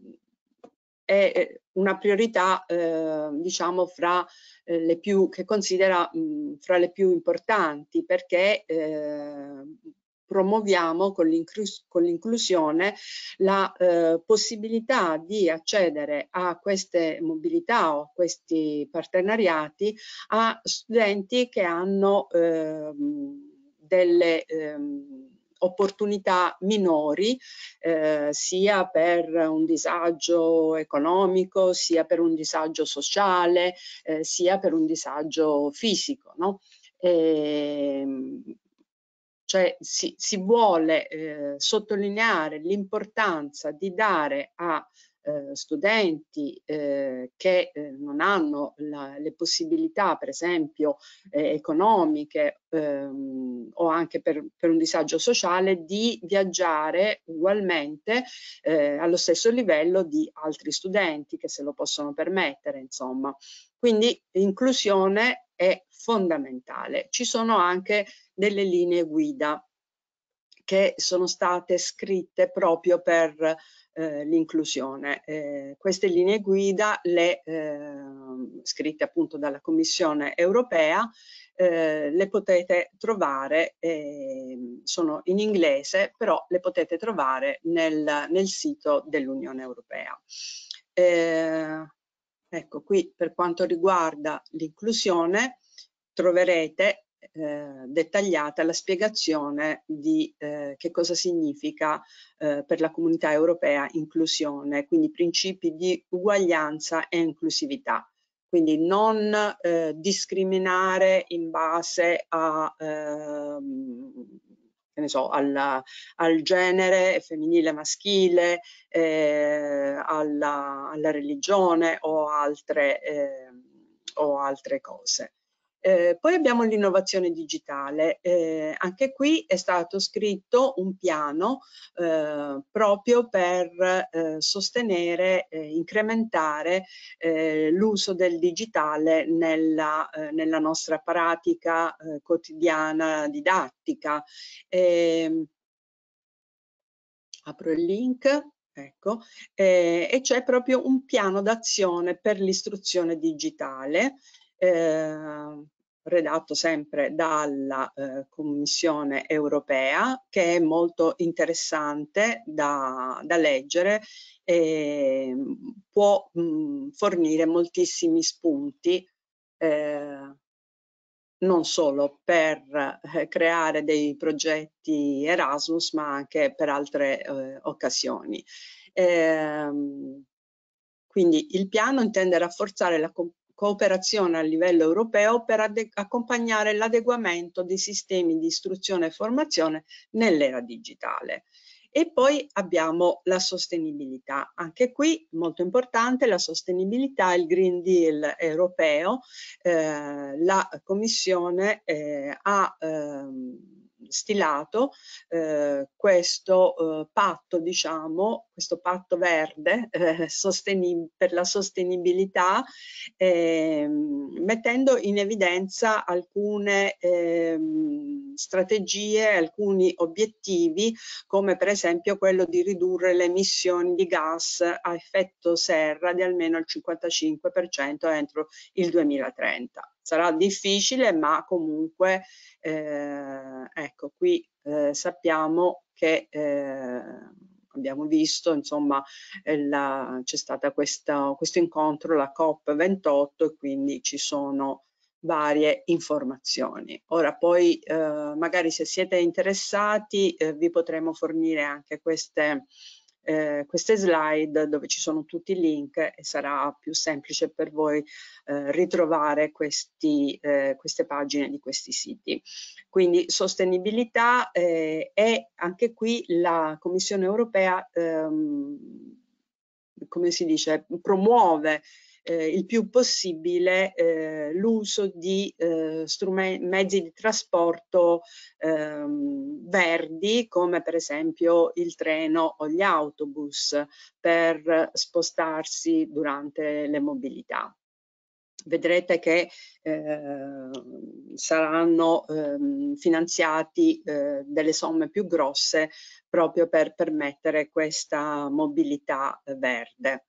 è eh, una priorità eh, diciamo fra eh, le più che considera mh, mm, fra le più importanti perché eh, promuoviamo con, l'inclusione la eh, possibilità di accedere a queste mobilità o a questi partenariati a studenti che hanno eh, delle eh, opportunità minori eh, sia per un disagio economico, sia per un disagio sociale, eh, sia per un disagio fisico. No? E, ehm, cioè si, si vuole eh, sottolineare l'importanza di dare a eh, studenti eh, che eh, non hanno la, le possibilità, per esempio, eh, economiche ehm, o anche per, per, un disagio sociale, di viaggiare ugualmente eh, allo stesso livello di altri studenti che se lo possono permettere, insomma. Quindi inclusione è fondamentale. Ci sono anche delle linee guida che sono state scritte proprio per eh, l'inclusione. Eh, queste linee guida, le, ehm, scritte appunto dalla Commissione europea, eh, le potete trovare, ehm, sono in inglese, però le potete trovare nel, nel sito dell'Unione Europea. Eh, ecco qui per quanto riguarda l'inclusione, troverete eh, dettagliata la spiegazione di eh, che cosa significa eh, per la comunità europea inclusione, quindi principi di uguaglianza e inclusività. Quindi non eh, discriminare in base a ehm, che ne so, alla, al genere femminile, maschile, eh, alla, alla religione o altre, eh, o altre cose. Eh, poi abbiamo l'innovazione digitale, eh, anche qui è stato scritto un piano eh, proprio per eh, sostenere, eh, incrementare eh, l'uso del digitale nella, nella nostra pratica quotidiana didattica. Ehm, apro il link. Ecco, e c'è proprio un piano d'azione per l'istruzione digitale eh, redatto sempre dalla eh, Commissione europea che è molto interessante da, da leggere e mm, può mh, mm, fornire moltissimi spunti eh, non solo per eh, creare dei progetti Erasmus ma anche per altre eh, occasioni. Ehm, quindi il piano intende rafforzare la, cooperazione a livello europeo per accompagnare l'adeguamento dei sistemi di istruzione e formazione nell'era digitale. E poi abbiamo la sostenibilità, anche qui molto importante la sostenibilità, il Green Deal europeo, eh, la Commissione eh, ha ehm, stilato eh, questo eh, patto, diciamo, questo patto verde eh, per la sostenibilità, ehm, mettendo in evidenza alcune ehm, strategie, alcuni obiettivi, come per esempio quello di ridurre le emissioni di gas a effetto serra di almeno il 55% entro il 2030 sarà difficile, ma comunque eh, ecco qui eh, sappiamo che eh, abbiamo visto, insomma, eh, c'è stato questo incontro, la COP28, e quindi ci sono varie informazioni. Ora poi eh, magari se siete interessati eh, vi potremo fornire anche queste eh, queste slide dove ci sono tutti i link e sarà più semplice per voi eh, ritrovare questi, eh, queste pagine di questi siti. Quindi sostenibilità e eh, anche qui la Commissione europea, ehm, come si dice, promuove eh, il più possibile eh, l'uso di eh, mezzi di trasporto ehm, verdi come per esempio il treno o gli autobus per spostarsi durante le mobilità vedrete che eh, saranno eh, finanziati eh, delle somme più grosse proprio per permettere questa mobilità eh, verde.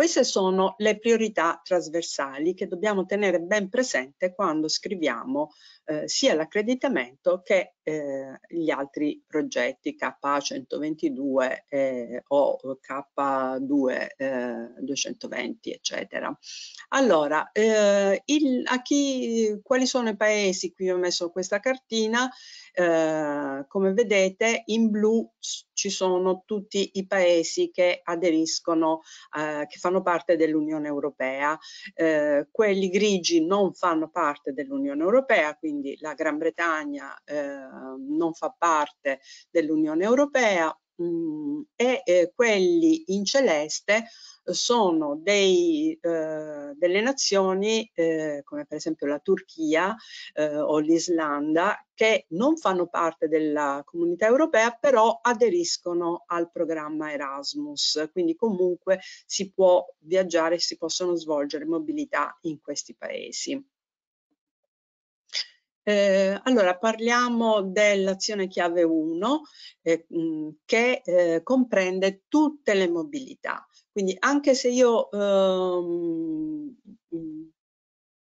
Queste sono le priorità trasversali che dobbiamo tenere ben presente quando scriviamo eh, sia l'accreditamento che eh, gli altri progetti K122 eh, o K220 eh, eccetera. Allora, eh, il, a chi, quali sono i paesi? Qui ho messo questa cartina, come vedete in blu ci sono tutti i paesi che aderiscono, che fanno parte dell'Unione Europea, quelli grigi non fanno parte dell'Unione Europea, quindi quindi la Gran Bretagna eh, non fa parte dell'Unione Europea, Mm, e eh, quelli in celeste sono dei, eh, delle nazioni eh, come per esempio la Turchia eh, o l'Islanda che non fanno parte della comunità europea però aderiscono al programma Erasmus quindi comunque si può viaggiare si possono svolgere mobilità in questi paesi. Eh, allora parliamo dell'azione chiave 1 eh, che eh, comprende tutte le mobilità. Quindi anche se io ehm,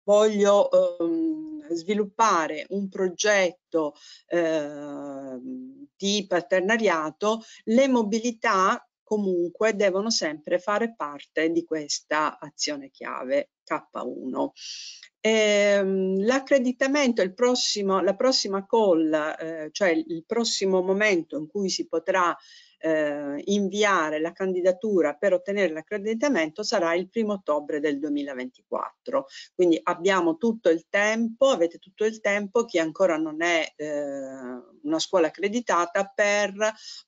voglio ehm, sviluppare un progetto ehm, di partenariato, le mobilità comunque devono sempre fare parte di questa azione chiave K1. Ehm, l'accreditamento, la prossima call, eh, cioè il prossimo momento in cui si potrà eh, inviare la candidatura per ottenere l'accreditamento sarà il primo ottobre del 2024. Quindi abbiamo tutto il tempo, avete tutto il tempo, chi ancora non è eh, una scuola accreditata per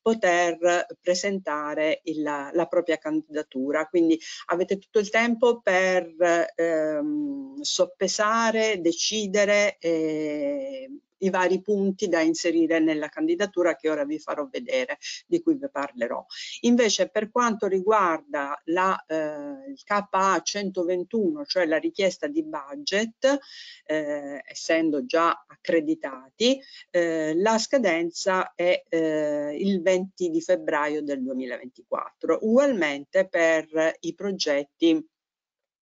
poter presentare il, la, la, propria candidatura. Quindi avete tutto il tempo per ehm, soppesare, decidere e eh, i vari punti da inserire nella candidatura che ora vi farò vedere, di cui vi parlerò. Invece per quanto riguarda la, eh, il KA 121, cioè la richiesta di budget, eh, essendo già accreditati, eh, la scadenza è eh, il 20 di febbraio del 2024. Ugualmente per i progetti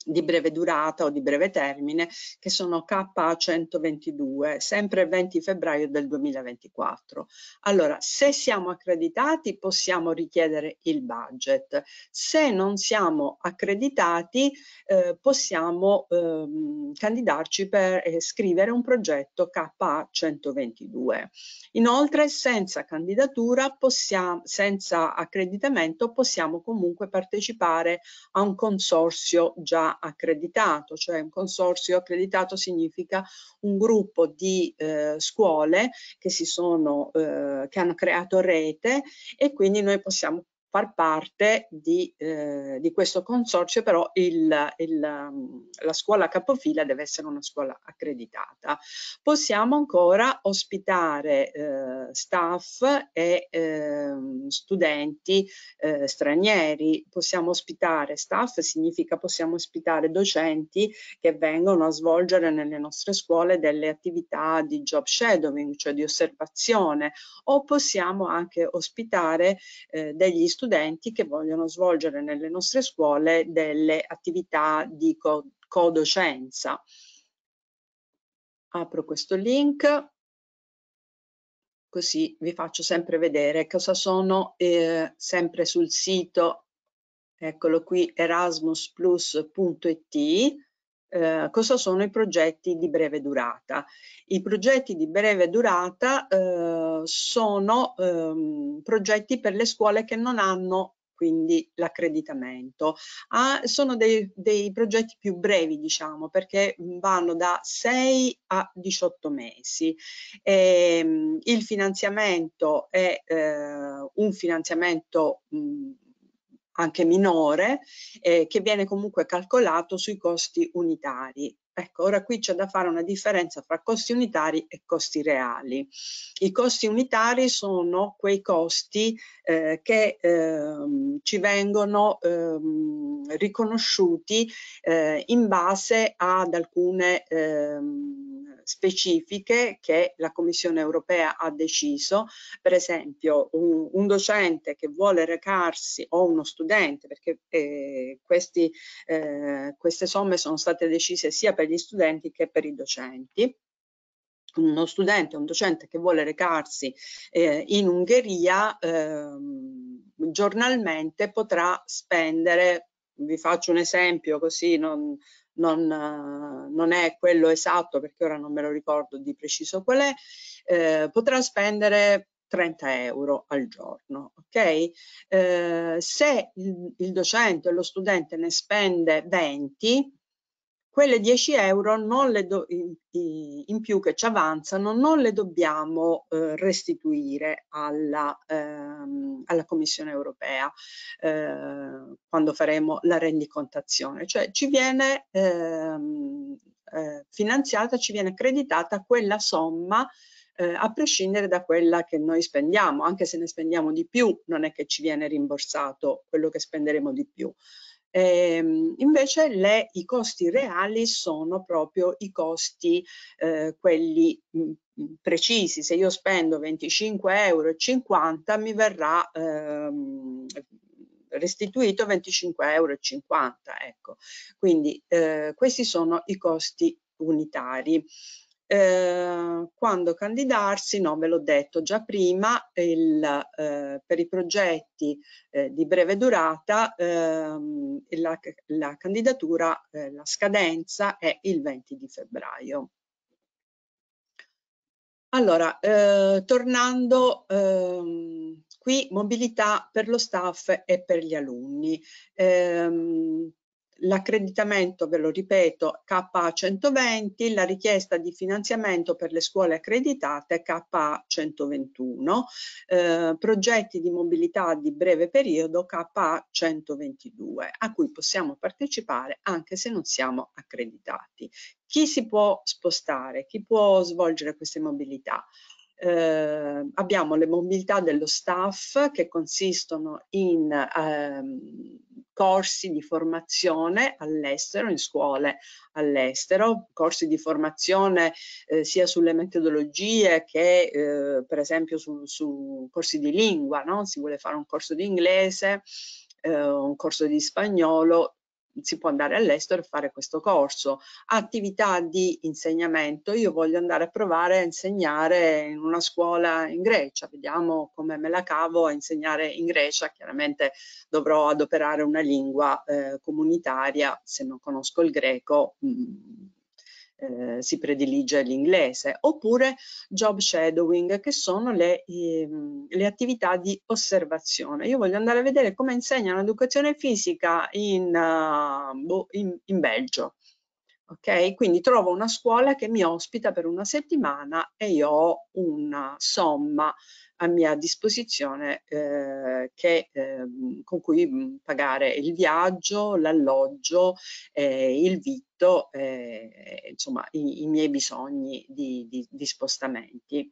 di breve durata o di breve termine che sono K122 sempre il 20 febbraio del 2024 allora se siamo accreditati possiamo richiedere il budget se non siamo accreditati eh, possiamo ehm, candidarci per eh, scrivere un progetto K122 inoltre senza candidatura possiamo senza accreditamento possiamo comunque partecipare a un consorzio già accreditato, cioè un consorzio accreditato significa un gruppo di eh, scuole che, si sono, eh, che hanno creato rete e quindi noi possiamo far parte di, eh, di questo consorzio, però il, il, mm, la scuola capofila deve essere una scuola accreditata. Possiamo ancora ospitare eh, staff e ehm, eh, studenti stranieri, possiamo ospitare staff, significa possiamo ospitare docenti che vengono a svolgere nelle nostre scuole delle attività di job shadowing, cioè di osservazione, o possiamo anche ospitare eh, degli studenti studenti che vogliono svolgere nelle nostre scuole delle attività di co codocenza. Apro questo link così vi faccio sempre vedere cosa sono eh, sempre sul sito eccolo qui erasmusplus.it eh, cosa sono i progetti di breve durata. I progetti di breve durata eh, sono ehm, progetti per le scuole che non hanno quindi l'accreditamento. Ah, sono dei, dei, progetti più brevi, diciamo, perché vanno da 6 a 18 mesi. E, ehm, il finanziamento è eh, un finanziamento mh, mm, anche minore, eh, che viene comunque calcolato sui costi unitari. Ecco, ora qui c'è da fare una differenza fra costi unitari e costi reali. I costi unitari sono quei costi eh, che ehm, ci vengono ehm, riconosciuti eh, in base ad alcune ehm, specifiche che la Commissione europea ha deciso, per esempio un, un docente che vuole recarsi o uno studente, perché eh, questi, eh, queste somme sono state decise sia per gli studenti che per i docenti uno studente, un docente che vuole recarsi eh, in Ungheria ehm, giornalmente potrà spendere vi faccio un esempio così non, non, non, è quello esatto perché ora non me lo ricordo di preciso qual è, eh, potrà spendere 30 euro al giorno. Okay? Eh, se il, il docente o lo studente ne spende 20, quelle 10 euro do, in, in, più che ci avanzano non le dobbiamo eh, restituire alla, ehm, alla, Commissione europea eh, quando faremo la rendicontazione, cioè ci viene ehm, eh, finanziata, ci viene accreditata quella somma eh, a prescindere da quella che noi spendiamo, anche se ne spendiamo di più non è che ci viene rimborsato quello che spenderemo di più, Ehm, invece le, i costi reali sono proprio i costi, eh, quelli mh, mm, mm, precisi, se io spendo 25,50 euro mi verrà ehm, restituito 25,50 euro. Ecco. Quindi eh, questi sono i costi unitari. Ehm, quando candidarsi? No, ve l'ho detto già prima, il, eh, per i progetti eh, di breve durata ehm, la, la, candidatura, eh, la scadenza è il 20 di febbraio. Allora, eh, tornando ehm, qui, mobilità per lo staff e per gli alunni. Ehm, l'accreditamento, ve lo ripeto, KA120, la richiesta di finanziamento per le scuole accreditate KA121, eh, progetti di mobilità di breve periodo KA122, a cui possiamo partecipare anche se non siamo accreditati. Chi si può spostare? Chi può svolgere queste mobilità? Eh, abbiamo le mobilità dello staff che consistono in ehm, corsi di formazione all'estero, in scuole all'estero, corsi di formazione eh, sia sulle metodologie che eh, per esempio su, su, corsi di lingua, no? si vuole fare un corso di inglese, eh, un corso di spagnolo, si può andare all'estero e fare questo corso. Attività di insegnamento, io voglio andare a provare a insegnare in una scuola in Grecia, vediamo come me la cavo a insegnare in Grecia, chiaramente dovrò adoperare una lingua eh, comunitaria, se non conosco il greco mh, mm, eh, si predilige l'inglese, oppure job shadowing, che sono le, ehm, le attività di osservazione. Io voglio andare a vedere come insegnano l'educazione fisica in, uh, in, in Belgio. Ok, Quindi trovo una scuola che mi ospita per una settimana e io ho una somma a mia disposizione eh, che, eh, con cui pagare il viaggio, l'alloggio, eh, il vitto, eh, insomma i, i, miei bisogni di, di, di spostamenti.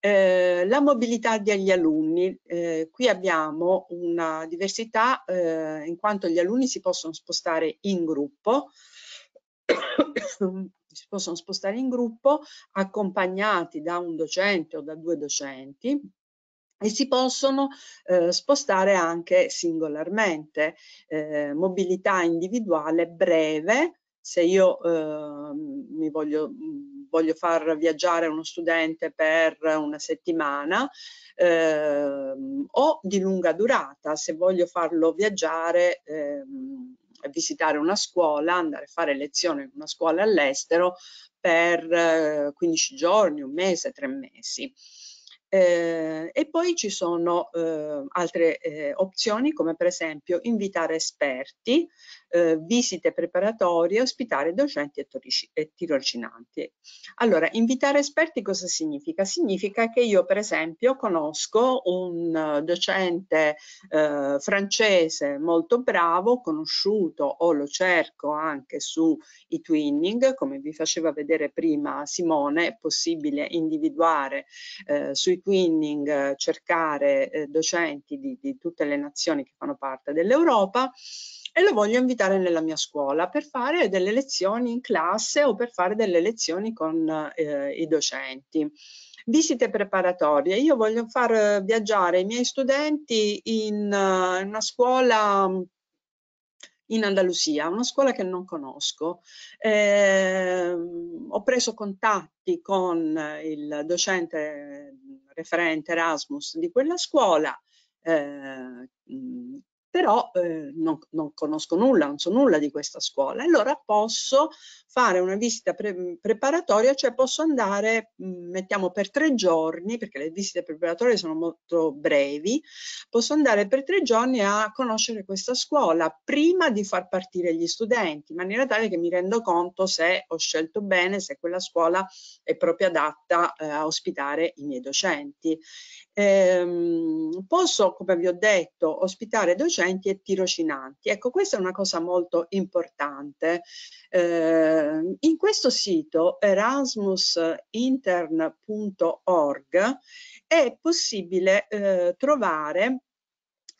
Eh, la mobilità degli alunni, eh, qui abbiamo una diversità eh, in quanto gli alunni si possono spostare in gruppo si possono spostare in gruppo accompagnati da un docente o da due docenti e si possono eh, spostare anche singolarmente, eh, mobilità individuale breve, se io eh, mi voglio, voglio far viaggiare uno studente per una settimana eh, o di lunga durata, se voglio farlo viaggiare eh, visitare una scuola, andare a fare lezione in una scuola all'estero per 15 eh, giorni, un mese, tre mesi. Eh, e poi ci sono eh, altre eh, opzioni come per esempio invitare esperti eh, visite preparatorie, ospitare docenti e, torici, e tirocinanti. Allora, invitare esperti cosa significa? Significa che io per esempio conosco un docente eh, francese molto bravo, conosciuto o lo cerco anche su i twinning, come vi faceva vedere prima Simone, è possibile individuare eh, sui twinning, cercare eh, docenti di, di tutte le nazioni che fanno parte dell'Europa e lo voglio invitare nella mia scuola per fare delle lezioni in classe o per fare delle lezioni con eh, i docenti. Visite preparatorie, io voglio far viaggiare i miei studenti in uh, una scuola in Andalusia, una scuola che non conosco. Eh, ho preso contatti con il docente referente Erasmus di quella scuola, eh, però eh, non, non, conosco nulla, non so nulla di questa scuola. Allora posso fare una visita pre mm, preparatoria, cioè posso andare, mm, mettiamo per tre giorni, perché le visite preparatorie sono molto brevi, posso andare per tre giorni a conoscere questa scuola prima di far partire gli studenti, in maniera tale che mi rendo conto se ho scelto bene, se quella scuola è proprio adatta eh, a ospitare i miei docenti ehm, posso, come vi ho detto, ospitare docenti e tirocinanti. Ecco, questa è una cosa molto importante. Eh, in questo sito erasmusintern.org è possibile eh, trovare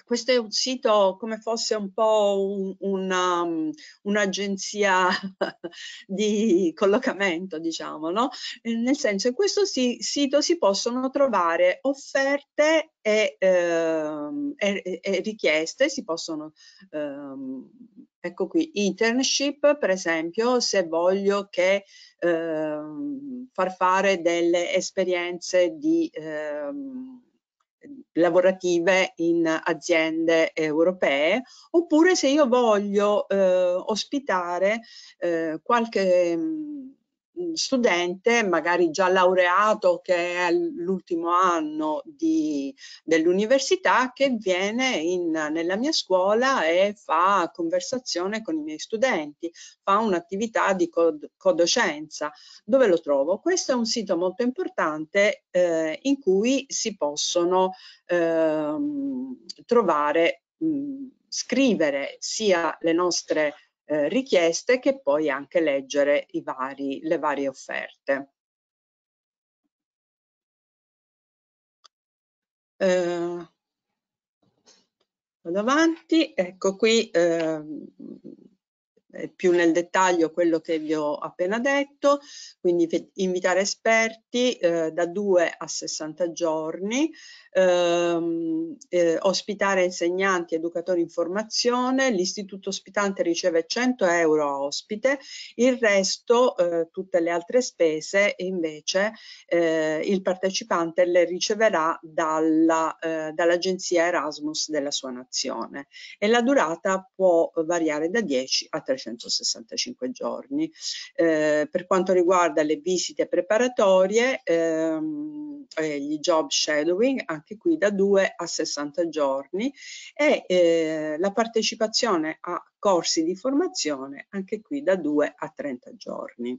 questo è un sito come fosse un po' un'agenzia un, un um, di collocamento, diciamo, no? Nel senso, in questo si, sito si possono trovare offerte e, ehm, e, e richieste, si possono ehm, ecco qui, internship per esempio, se voglio che, ehm, far fare delle esperienze di, ehm, lavorative in aziende eh, europee oppure se io voglio eh, ospitare eh, qualche mh, mm, studente, magari già laureato che è all'ultimo anno dell'università, che viene in, nella mia scuola e fa conversazione con i miei studenti, fa un'attività di codocenza. Dove lo trovo? Questo è un sito molto importante eh, in cui si possono eh, trovare, mh, scrivere sia le nostre eh, richieste che poi anche leggere vari, le varie offerte. Eh, vado avanti, ecco qui eh, eh, più nel dettaglio quello che vi ho appena detto, quindi invitare esperti eh, da 2 a 60 giorni, ehm, eh, ospitare insegnanti, educatori in formazione, l'istituto ospitante riceve 100 euro a ospite, il resto, eh, tutte le altre spese, invece eh, il partecipante le riceverà eh, dall'agenzia dall Erasmus della sua nazione e la durata può variare da 10 a 300 365 giorni. Eh, per quanto riguarda le visite preparatorie, ehm, eh, gli job shadowing, anche qui da 2 a 60 giorni, e eh, la partecipazione a corsi di formazione, anche qui da 2 a 30 giorni.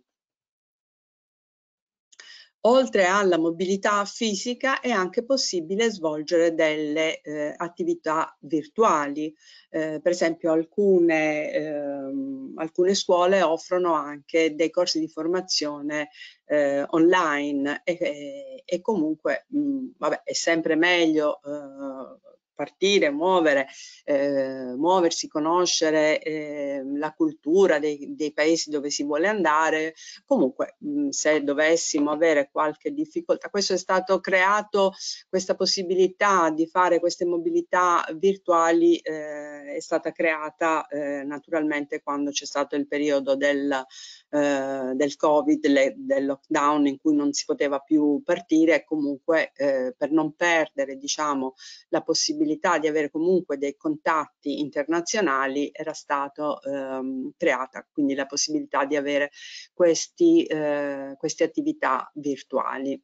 Oltre alla mobilità fisica è anche possibile svolgere delle eh, attività virtuali, eh, per esempio alcune, ehm, alcune, scuole offrono anche dei corsi di formazione eh, online e, e, e comunque mh, mm, vabbè, è sempre meglio eh, partire, muovere, eh, muoversi, conoscere eh, la cultura dei, dei, paesi dove si vuole andare. Comunque, mh, se dovessimo avere qualche difficoltà, questo è stato creato, questa possibilità di fare queste mobilità virtuali eh, è stata creata eh, naturalmente quando c'è stato il periodo del, eh, del Covid, le, del lockdown in cui non si poteva più partire e comunque eh, per non perdere diciamo, la possibilità possibilità di avere comunque dei contatti internazionali era stato ehm, creata, quindi la possibilità di avere questi, eh, queste attività virtuali.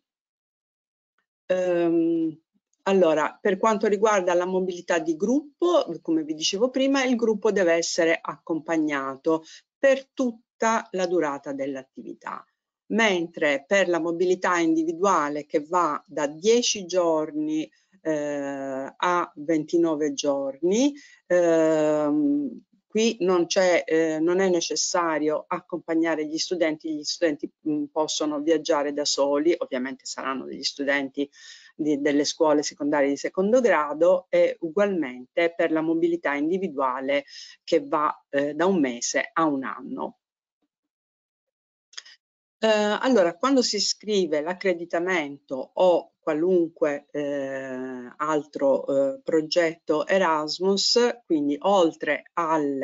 Ehm, allora, per quanto riguarda la mobilità di gruppo, come vi dicevo prima, il gruppo deve essere accompagnato per tutta la durata dell'attività mentre per la mobilità individuale che va da 10 giorni eh, a 29 giorni. Ehm, qui non, eh, non è necessario accompagnare gli studenti, gli studenti mh, mm, possono viaggiare da soli, ovviamente saranno degli studenti di, delle scuole secondarie di secondo grado e ugualmente per la mobilità individuale che va eh, da un mese a un anno. Eh, allora, quando si scrive l'accreditamento o qualunque eh, altro eh, progetto Erasmus, quindi oltre al,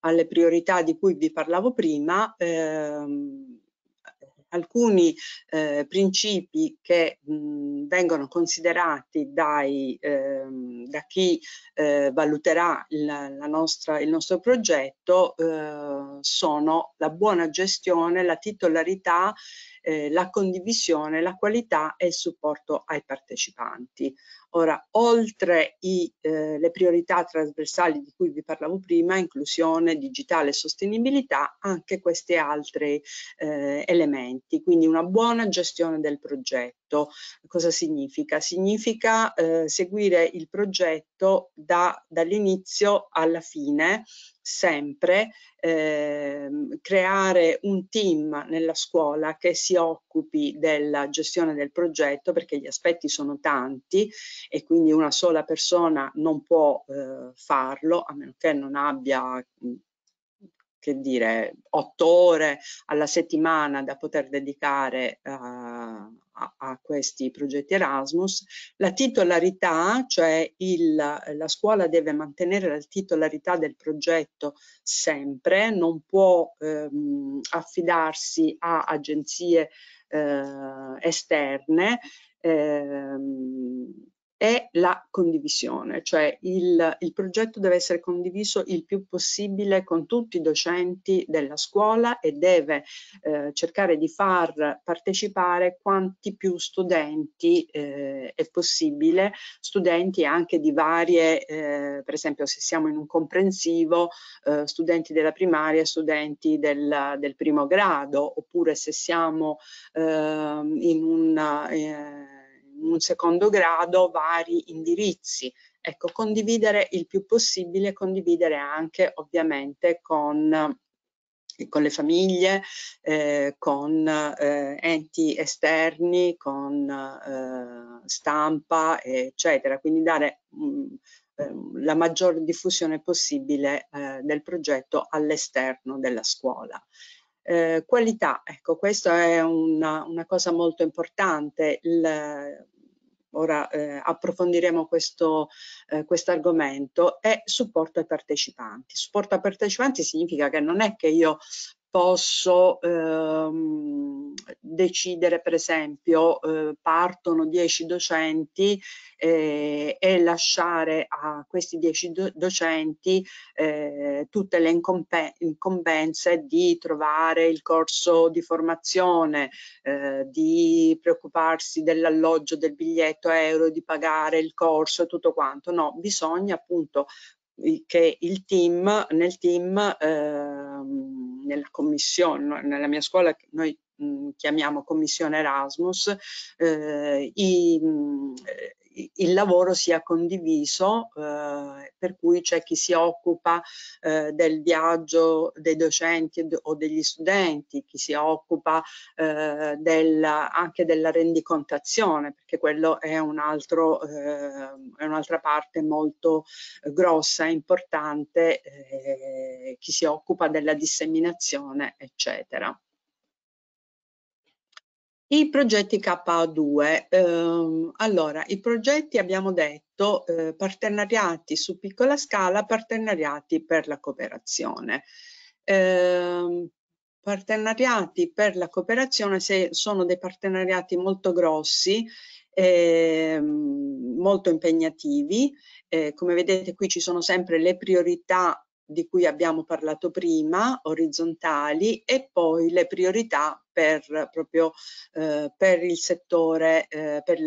alle priorità di cui vi parlavo prima, ehm, alcuni eh, principi che mh, vengono considerati dai, eh, da chi eh, valuterà la, la nostra, il nostro progetto eh, sono la buona gestione, la titolarità, eh, la condivisione, la qualità e il supporto ai partecipanti. Ora, oltre i, eh, le priorità trasversali di cui vi parlavo prima, inclusione, digitale e sostenibilità, anche questi altri eh, elementi, quindi una buona gestione del progetto. Cosa significa? Significa eh, seguire il progetto da, dall'inizio alla fine, sempre eh, creare un team nella scuola che si occupi della gestione del progetto perché gli aspetti sono tanti e quindi una sola persona non può eh, farlo a meno che non abbia mm, che dire, otto ore alla settimana da poter dedicare uh, a, a, questi progetti Erasmus. La titolarità, cioè il, la scuola deve mantenere la titolarità del progetto sempre, non può ehm, affidarsi a agenzie eh, esterne. Ehm, è la condivisione, cioè il, il, progetto deve essere condiviso il più possibile con tutti i docenti della scuola e deve eh, cercare di far partecipare quanti più studenti eh, è possibile, studenti anche di varie, eh, per esempio se siamo in un comprensivo, eh, studenti della primaria, studenti del, del, primo grado, oppure se siamo ehm, in una eh, un secondo grado vari indirizzi. Ecco, condividere il più possibile, condividere anche ovviamente con con le famiglie, eh, con eh, enti esterni, con eh, stampa, eccetera. Quindi dare mh, mm, ehm, la maggior diffusione possibile eh, del progetto all'esterno della scuola. Eh, qualità, ecco, questa è una, una cosa molto importante. Il, ora eh, approfondiremo questo eh, quest argomento, è supporto ai partecipanti. Supporto ai partecipanti significa che non è che io posso ehm, decidere per esempio eh, partono 10 docenti eh, e lasciare a questi 10 do docenti eh, tutte le incombenze di trovare il corso di formazione, eh, di preoccuparsi dell'alloggio, del biglietto euro, di pagare il corso e tutto quanto. No, bisogna appunto che il team, nel team, ehm, nella commissione, nella mia scuola noi mh, mm, chiamiamo commissione Erasmus, eh, i, mm, il lavoro sia condiviso, eh, per cui c'è chi si occupa eh, del viaggio dei docenti o degli studenti, chi si occupa eh, della, anche della rendicontazione, perché quello è eh, un'altra un parte molto eh, grossa, e importante, eh, chi si occupa della disseminazione, eccetera. I progetti KO2, ehm, allora i progetti abbiamo detto eh, partenariati su piccola scala, partenariati per la cooperazione. Eh, partenariati per la cooperazione se sono dei partenariati molto grossi, eh, molto impegnativi, eh, come vedete qui ci sono sempre le priorità di cui abbiamo parlato prima, orizzontali, e poi le priorità per, proprio, eh, per il settore, eh, per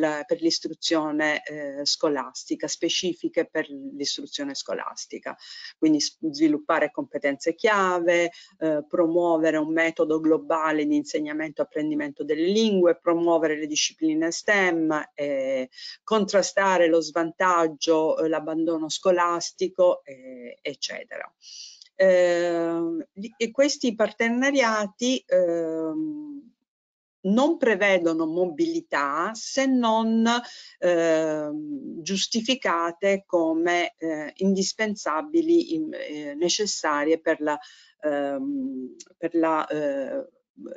l'istruzione eh, scolastica, specifiche per l'istruzione scolastica. Quindi sviluppare competenze chiave, eh, promuovere un metodo globale di insegnamento e apprendimento delle lingue, promuovere le discipline STEM, eh, contrastare lo svantaggio, eh, l'abbandono scolastico, eccetera. Ehm, e questi partenariati ehm, non prevedono mobilità se non eh, giustificate come eh, indispensabili, in, eh, necessarie per la, ehm, per la eh,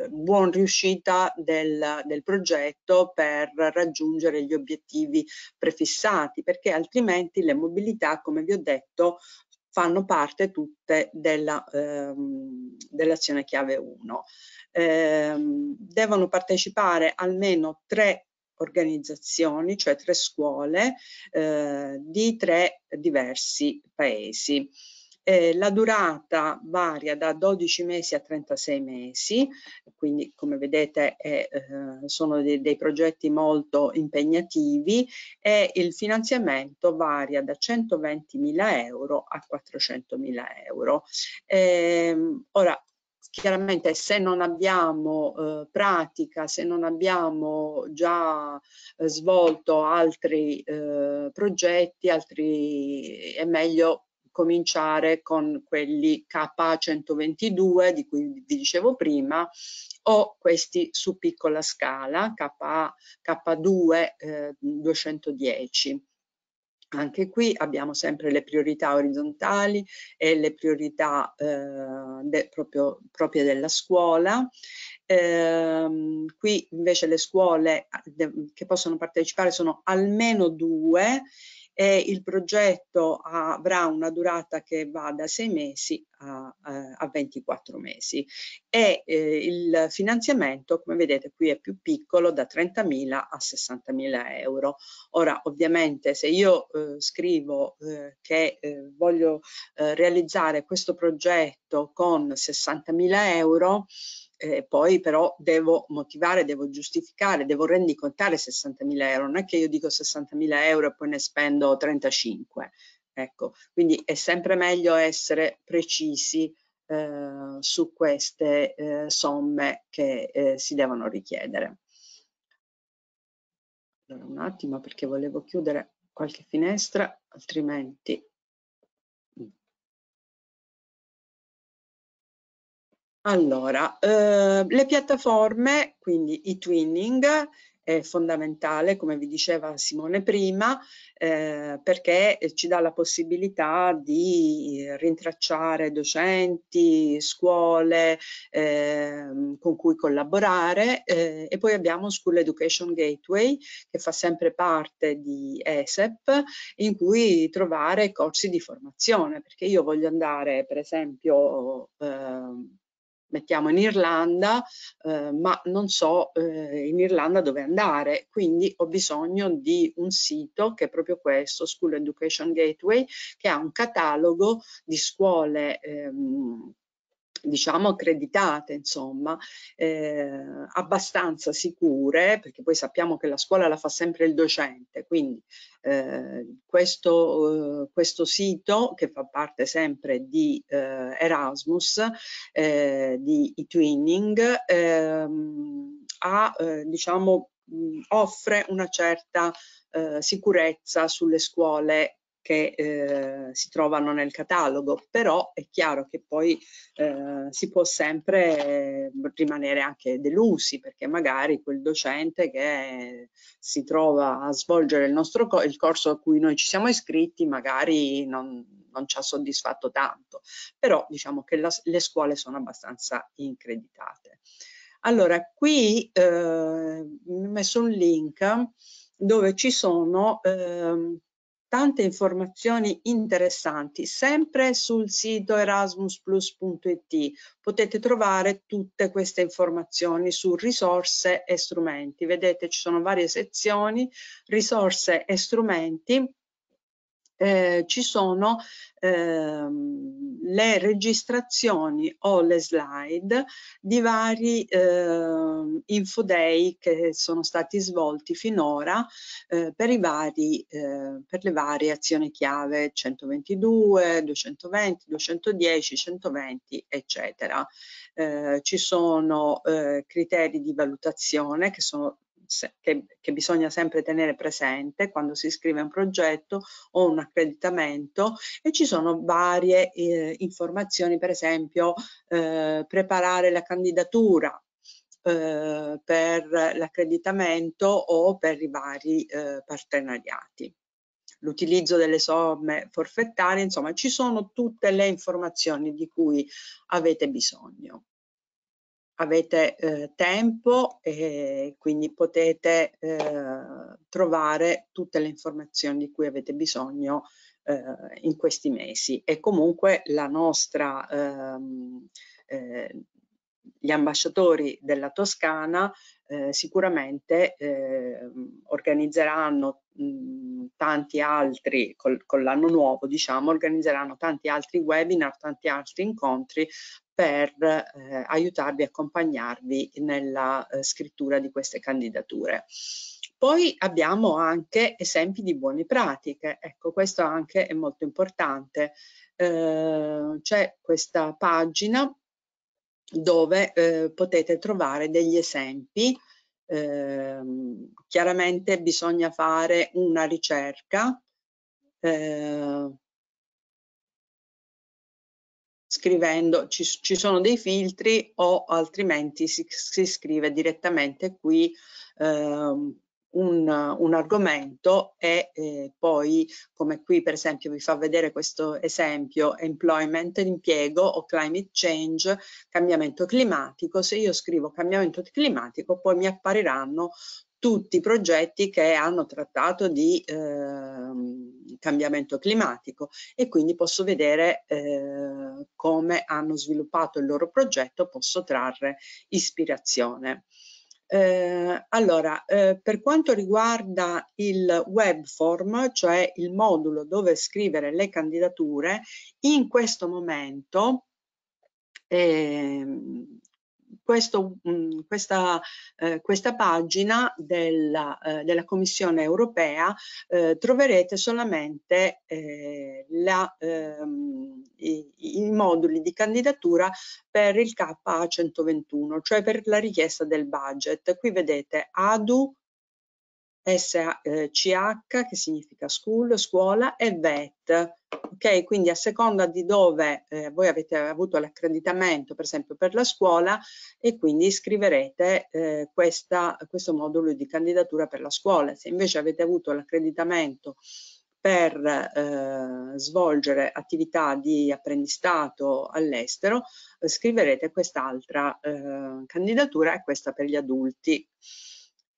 buon riuscita del, del, progetto per raggiungere gli obiettivi prefissati, perché altrimenti le mobilità, come vi ho detto, fanno parte tutte ehm, dell'azione eh, dell chiave 1. Eh, devono partecipare almeno tre organizzazioni, cioè tre scuole eh, di tre diversi paesi. Eh, la durata varia da 12 mesi a 36 mesi, quindi come vedete è, eh, sono dei, dei, progetti molto impegnativi e il finanziamento varia da 120.000 euro a 400.000 euro. Eh, ora, chiaramente se non abbiamo eh, pratica, se non abbiamo già eh, svolto altri eh, progetti, altri, è meglio cominciare con quelli k 122 di cui vi dicevo prima o questi su piccola scala KA, K2 eh, 210. Anche qui abbiamo sempre le priorità orizzontali e le priorità eh, de, proprio, proprie della scuola. Eh, qui invece le scuole eh, che possono partecipare sono almeno due e il progetto avrà una durata che va da sei mesi a, eh, a 24 mesi e eh, il finanziamento come vedete qui è più piccolo da 30.000 a 60.000 euro ora ovviamente se io eh, scrivo eh, che eh, voglio eh, realizzare questo progetto con 60.000 euro eh, poi però devo motivare, devo giustificare, devo rendicontare 60.000 euro, non è che io dico 60.000 euro e poi ne spendo 35. Ecco, quindi è sempre meglio essere precisi eh, su queste eh, somme che eh, si devono richiedere. Allora, un attimo perché volevo chiudere qualche finestra, altrimenti Allora, eh, le piattaforme, quindi i twinning, è fondamentale, come vi diceva Simone prima, eh, perché eh, ci dà la possibilità di rintracciare docenti, scuole eh, con cui collaborare eh, e poi abbiamo School Education Gateway che fa sempre parte di ESEP in cui trovare corsi di formazione perché io voglio andare per esempio ehm, mettiamo in Irlanda, eh, ma non so eh, in Irlanda dove andare, quindi ho bisogno di un sito che è proprio questo, School Education Gateway, che ha un catalogo di scuole ehm, diciamo accreditate, insomma, eh, abbastanza sicure, perché poi sappiamo che la scuola la fa sempre il docente, quindi eh, questo, eh, questo sito che fa parte sempre di eh, Erasmus, eh, di eTwinning, ehm, ha, eh, diciamo, offre una certa eh, sicurezza sulle scuole che eh, si trovano nel catalogo, però è chiaro che poi eh, si può sempre rimanere anche delusi perché magari quel docente che si trova a svolgere il, nostro co il corso a cui noi ci siamo iscritti magari non, non ci ha soddisfatto tanto, però diciamo che la, le scuole sono abbastanza increditate. Allora, qui eh, ho messo un link dove ci sono... Eh, tante informazioni interessanti sempre sul sito erasmusplus.it potete trovare tutte queste informazioni su risorse e strumenti vedete ci sono varie sezioni risorse e strumenti eh, ci sono ehm, le registrazioni o le slide di vari eh, infodei che sono stati svolti finora eh, per, i vari, eh, per le varie azioni chiave 122, 220, 210, 120 eccetera. Eh, ci sono eh, criteri di valutazione che sono se, che, che, bisogna sempre tenere presente quando si scrive un progetto o un accreditamento e ci sono varie eh, informazioni, per esempio eh, preparare la candidatura eh, per l'accreditamento o per i vari eh, partenariati l'utilizzo delle somme forfettarie, insomma ci sono tutte le informazioni di cui avete bisogno avete eh, tempo e quindi potete eh, trovare tutte le informazioni di cui avete bisogno eh, in questi mesi e comunque la nostra ehm, eh, gli ambasciatori della Toscana eh, sicuramente eh, organizzeranno mh, tanti altri, col, con l'anno nuovo diciamo, organizzeranno tanti altri webinar, tanti altri incontri per eh, aiutarvi, accompagnarvi nella eh, scrittura di queste candidature. Poi abbiamo anche esempi di buone pratiche, ecco questo anche è molto importante. Eh, C'è questa pagina dove eh, potete trovare degli esempi. Eh, chiaramente bisogna fare una ricerca eh, scrivendo, ci, ci, sono dei filtri o altrimenti si, si scrive direttamente qui ehm, un, un argomento e eh, poi, come qui per esempio vi fa vedere questo esempio, employment, impiego o climate change, cambiamento climatico, se io scrivo cambiamento climatico poi mi appariranno tutti i progetti che hanno trattato di eh, cambiamento climatico e quindi posso vedere eh, come hanno sviluppato il loro progetto, posso trarre ispirazione. Eh, allora, eh, per quanto riguarda il web form, cioè il modulo dove scrivere le candidature, in questo momento eh, questo, mh, mm, questa, eh, questa, pagina della, eh, della Commissione europea eh, troverete solamente eh, la, ehm, i, i, moduli di candidatura per il KA121, cioè per la richiesta del budget. Qui vedete ADU, SCH eh, che significa school, scuola e VET Ok, quindi a seconda di dove eh, voi avete avuto l'accreditamento, per esempio per la scuola, e quindi scriverete eh, questa, questo modulo di candidatura per la scuola. Se invece avete avuto l'accreditamento per eh, svolgere attività di apprendistato all'estero, eh, scriverete quest'altra eh, candidatura e questa per gli adulti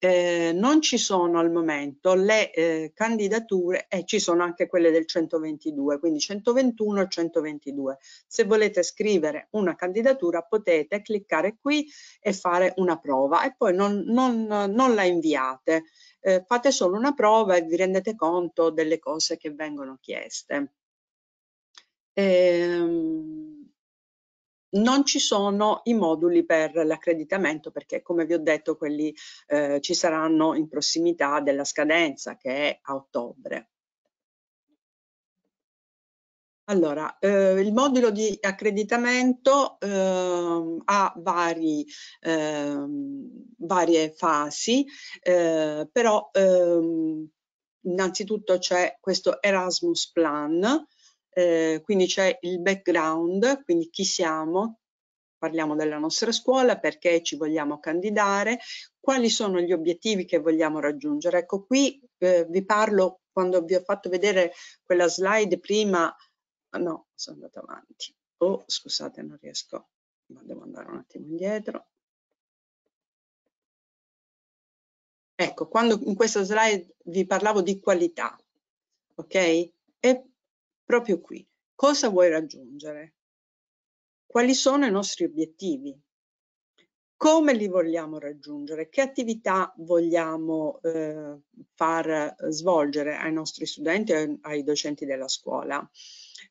eh, non ci sono al momento le eh, candidature e ci sono anche quelle del 122, quindi 121 e 122. Se volete scrivere una candidatura potete cliccare qui e fare una prova e poi non, non, non la inviate, eh, fate solo una prova e vi rendete conto delle cose che vengono chieste. Ehm non ci sono i moduli per l'accreditamento perché come vi ho detto quelli eh, ci saranno in prossimità della scadenza che è a ottobre. Allora, eh, il modulo di accreditamento eh, ha vari, ehm, varie fasi, eh, però ehm, innanzitutto c'è questo Erasmus Plan eh, quindi c'è il background, quindi chi siamo, parliamo della nostra scuola, perché ci vogliamo candidare, quali sono gli obiettivi che vogliamo raggiungere. Ecco qui eh, vi parlo quando vi ho fatto vedere quella slide prima, ah, no, sono andata avanti, oh scusate non riesco, ma devo andare un attimo indietro. Ecco, quando in questa slide vi parlavo di qualità, ok? E proprio qui. Cosa vuoi raggiungere? Quali sono i nostri obiettivi? Come li vogliamo raggiungere? Che attività vogliamo eh, far svolgere ai nostri studenti e ai docenti della scuola?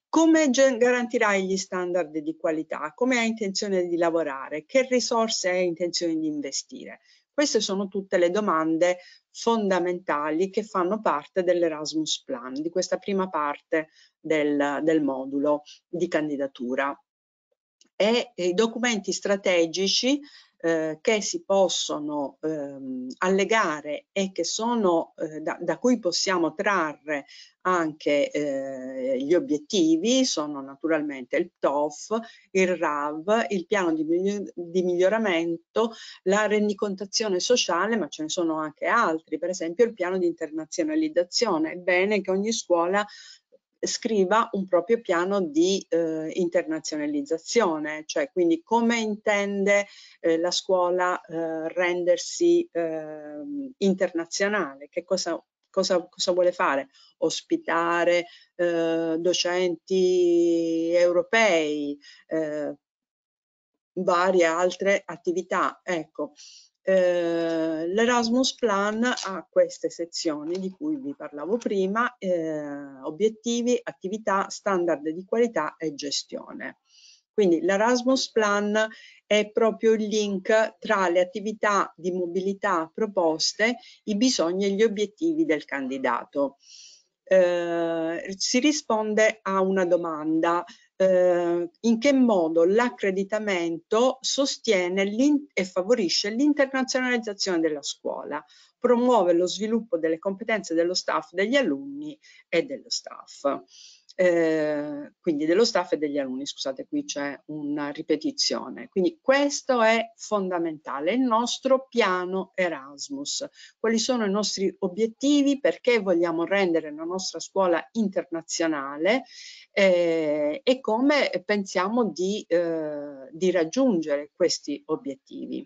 Come garantirai gli standard di qualità? Come hai intenzione di lavorare? Che risorse hai intenzione di investire? Queste sono tutte le domande fondamentali che fanno parte dell'Erasmus Plan, di questa prima parte del, del modulo di candidatura. E i documenti strategici eh, che si possono ehm, allegare e che sono, eh, da, da cui possiamo trarre anche eh, gli obiettivi sono naturalmente il TOF, il RAV, il piano di, migli di, miglioramento, la rendicontazione sociale, ma ce ne sono anche altri, per esempio il piano di internazionalizzazione. È bene che ogni scuola scriva un proprio piano di eh, internazionalizzazione, cioè quindi come intende eh, la scuola eh, rendersi ehm, internazionale, che cosa, cosa, cosa, vuole fare? Ospitare eh, docenti europei, eh, varie altre attività. Ecco, eh, L'Erasmus Plan ha queste sezioni di cui vi parlavo prima, eh, obiettivi, attività, standard di qualità e gestione. Quindi l'Erasmus Plan è proprio il link tra le attività di mobilità proposte, i bisogni e gli obiettivi del candidato. Eh, si risponde a una domanda eh, in che modo l'accreditamento sostiene e favorisce l'internazionalizzazione della scuola, promuove lo sviluppo delle competenze dello staff, degli alunni e dello staff. Eh, quindi dello staff e degli alunni, scusate qui c'è una ripetizione, quindi questo è fondamentale, il nostro piano Erasmus, quali sono i nostri obiettivi, perché vogliamo rendere la nostra scuola internazionale eh, e come pensiamo di, eh, di raggiungere questi obiettivi.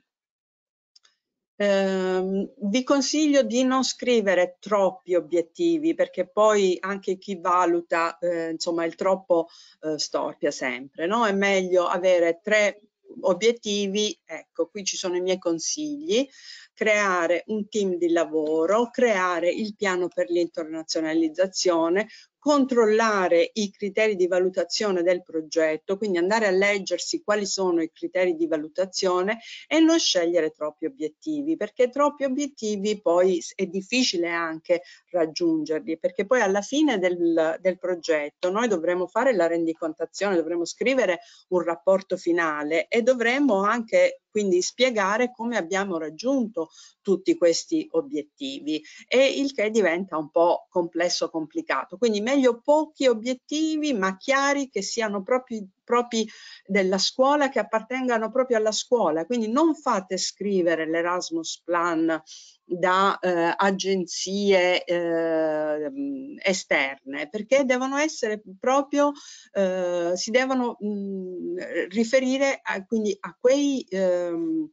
Eh, vi consiglio di non scrivere troppi obiettivi perché poi anche chi valuta eh, insomma il troppo eh, storpia sempre no? è meglio avere tre obiettivi ecco qui ci sono i miei consigli creare un team di lavoro creare il piano per l'internazionalizzazione controllare i criteri di valutazione del progetto, quindi andare a leggersi quali sono i criteri di valutazione e non scegliere troppi obiettivi, perché troppi obiettivi poi è difficile anche raggiungerli, perché poi alla fine del, del progetto noi dovremo fare la rendicontazione, dovremo scrivere un rapporto finale e dovremo anche quindi spiegare come abbiamo raggiunto tutti questi obiettivi e il che diventa un po' complesso, complicato. Quindi meglio pochi obiettivi ma chiari che siano propri, propri della scuola, che appartengano proprio alla scuola. Quindi non fate scrivere l'Erasmus Plan da eh, agenzie eh, mm, esterne perché devono essere proprio eh, si devono mh, mm, riferire a, quindi a quei ehm,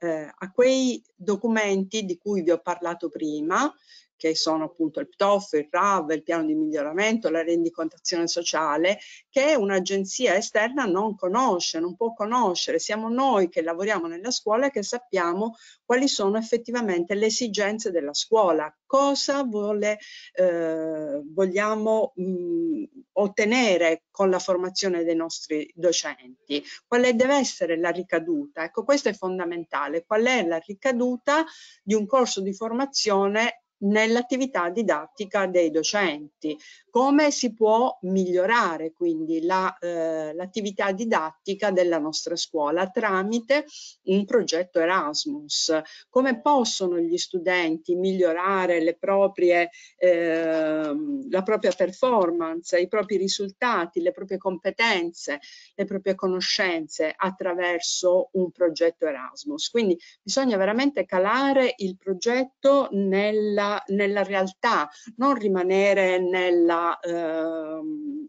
eh, a quei documenti di cui vi ho parlato prima che sono appunto il PTOF, il RAV, il piano di miglioramento, la rendicontazione sociale, che un'agenzia esterna non conosce, non può conoscere. Siamo noi che lavoriamo nella scuola e che sappiamo quali sono effettivamente le esigenze della scuola, cosa vuole, eh, vogliamo mh, mm, ottenere con la formazione dei nostri docenti, quale deve essere la ricaduta. Ecco, questo è fondamentale, qual è la ricaduta di un corso di formazione nell'attività didattica dei docenti, come si può migliorare quindi l'attività la, eh, didattica della nostra scuola tramite un progetto Erasmus, come possono gli studenti migliorare le proprie, eh, la propria performance, i propri risultati, le proprie competenze, le proprie conoscenze attraverso un progetto Erasmus. Quindi bisogna veramente calare il progetto nella nella, realtà, non rimanere nella, eh,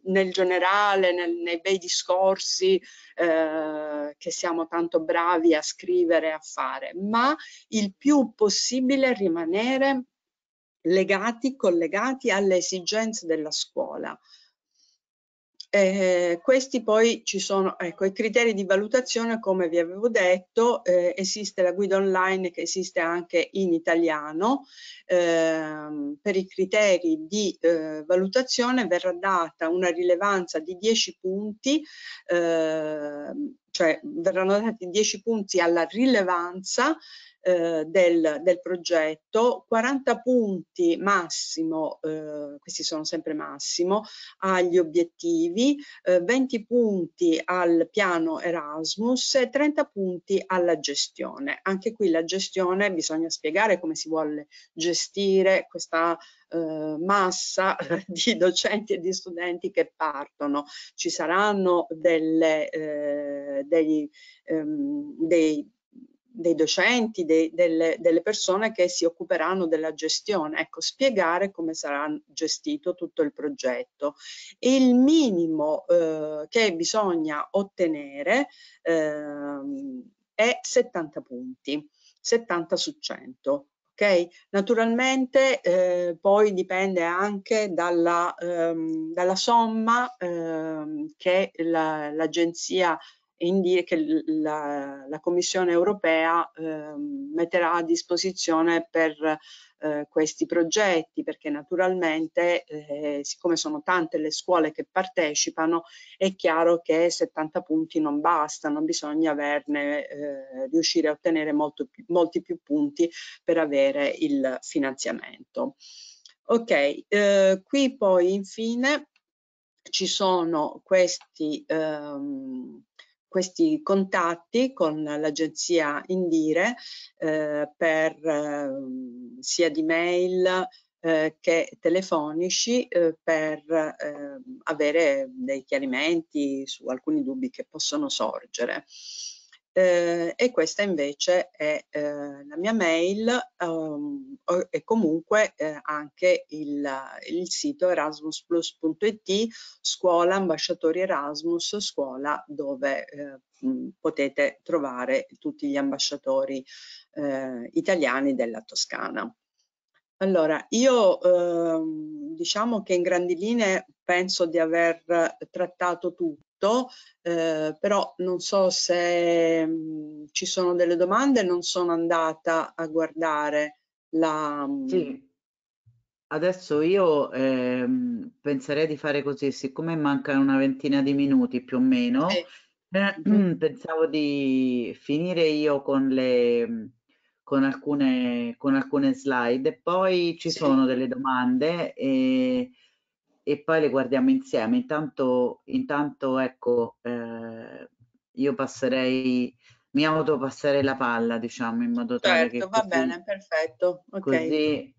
nel generale, nel, nei bei discorsi eh, che siamo tanto bravi a scrivere, a fare, ma il più possibile rimanere legati, collegati alle esigenze della scuola. Eh, questi poi ci sono, ecco, i criteri di valutazione, come vi avevo detto, eh, esiste la guida online che esiste anche in italiano. Eh, per i criteri di eh, valutazione verrà data una rilevanza di 10 punti, ehm, cioè verranno dati 10 punti alla rilevanza eh, del, del, progetto, 40 punti massimo, eh, questi sono sempre massimo, agli obiettivi, eh, 20 punti al piano Erasmus e 30 punti alla gestione. Anche qui la gestione bisogna spiegare come si vuole gestire questa eh, massa eh, di docenti e di studenti che partono. Ci saranno delle, eh, dei, ehm, dei dei docenti, dei, delle, delle, persone che si occuperanno della gestione, ecco, spiegare come sarà gestito tutto il progetto. Il minimo eh, che bisogna ottenere eh, è 70 punti, 70 su 100. Okay? Naturalmente eh, poi dipende anche dalla, ehm, dalla somma ehm, che l'agenzia la, indie che la, la Commissione europea eh, metterà a disposizione per eh, questi progetti, perché naturalmente, eh, siccome sono tante le scuole che partecipano, è chiaro che 70 punti non bastano, bisogna averne, eh, riuscire a ottenere molto, molti più punti per avere il finanziamento. Ok, eh, qui poi infine ci sono questi, ehm, questi contatti con l'agenzia Indire eh, per eh, sia di mail eh, che telefonici eh, per ehm, avere dei chiarimenti su alcuni dubbi che possono sorgere eh, e questa invece è eh, la mia mail um, e comunque eh, anche il, il sito erasmusplus.it scuola ambasciatori Erasmus scuola dove eh, mm, potete trovare tutti gli ambasciatori eh, italiani della Toscana. Allora, io ehm, diciamo che in grandi linee penso di aver trattato tutto tutto, eh, però non so se mh, mm, ci sono delle domande, non sono andata a guardare la... Mm. Sì. Adesso io ehm, penserei di fare così, siccome mancano una ventina di minuti più o meno, sì. eh, mhm. mm. pensavo di finire io con le... Mm, con alcune, con alcune slide e poi ci sì. sono delle domande e e poi le guardiamo insieme. Intanto, intanto ecco, eh, io passerei, mi autopasserei la palla, diciamo, in modo tale certo, che... Certo, va così, bene, perfetto. Okay. Così,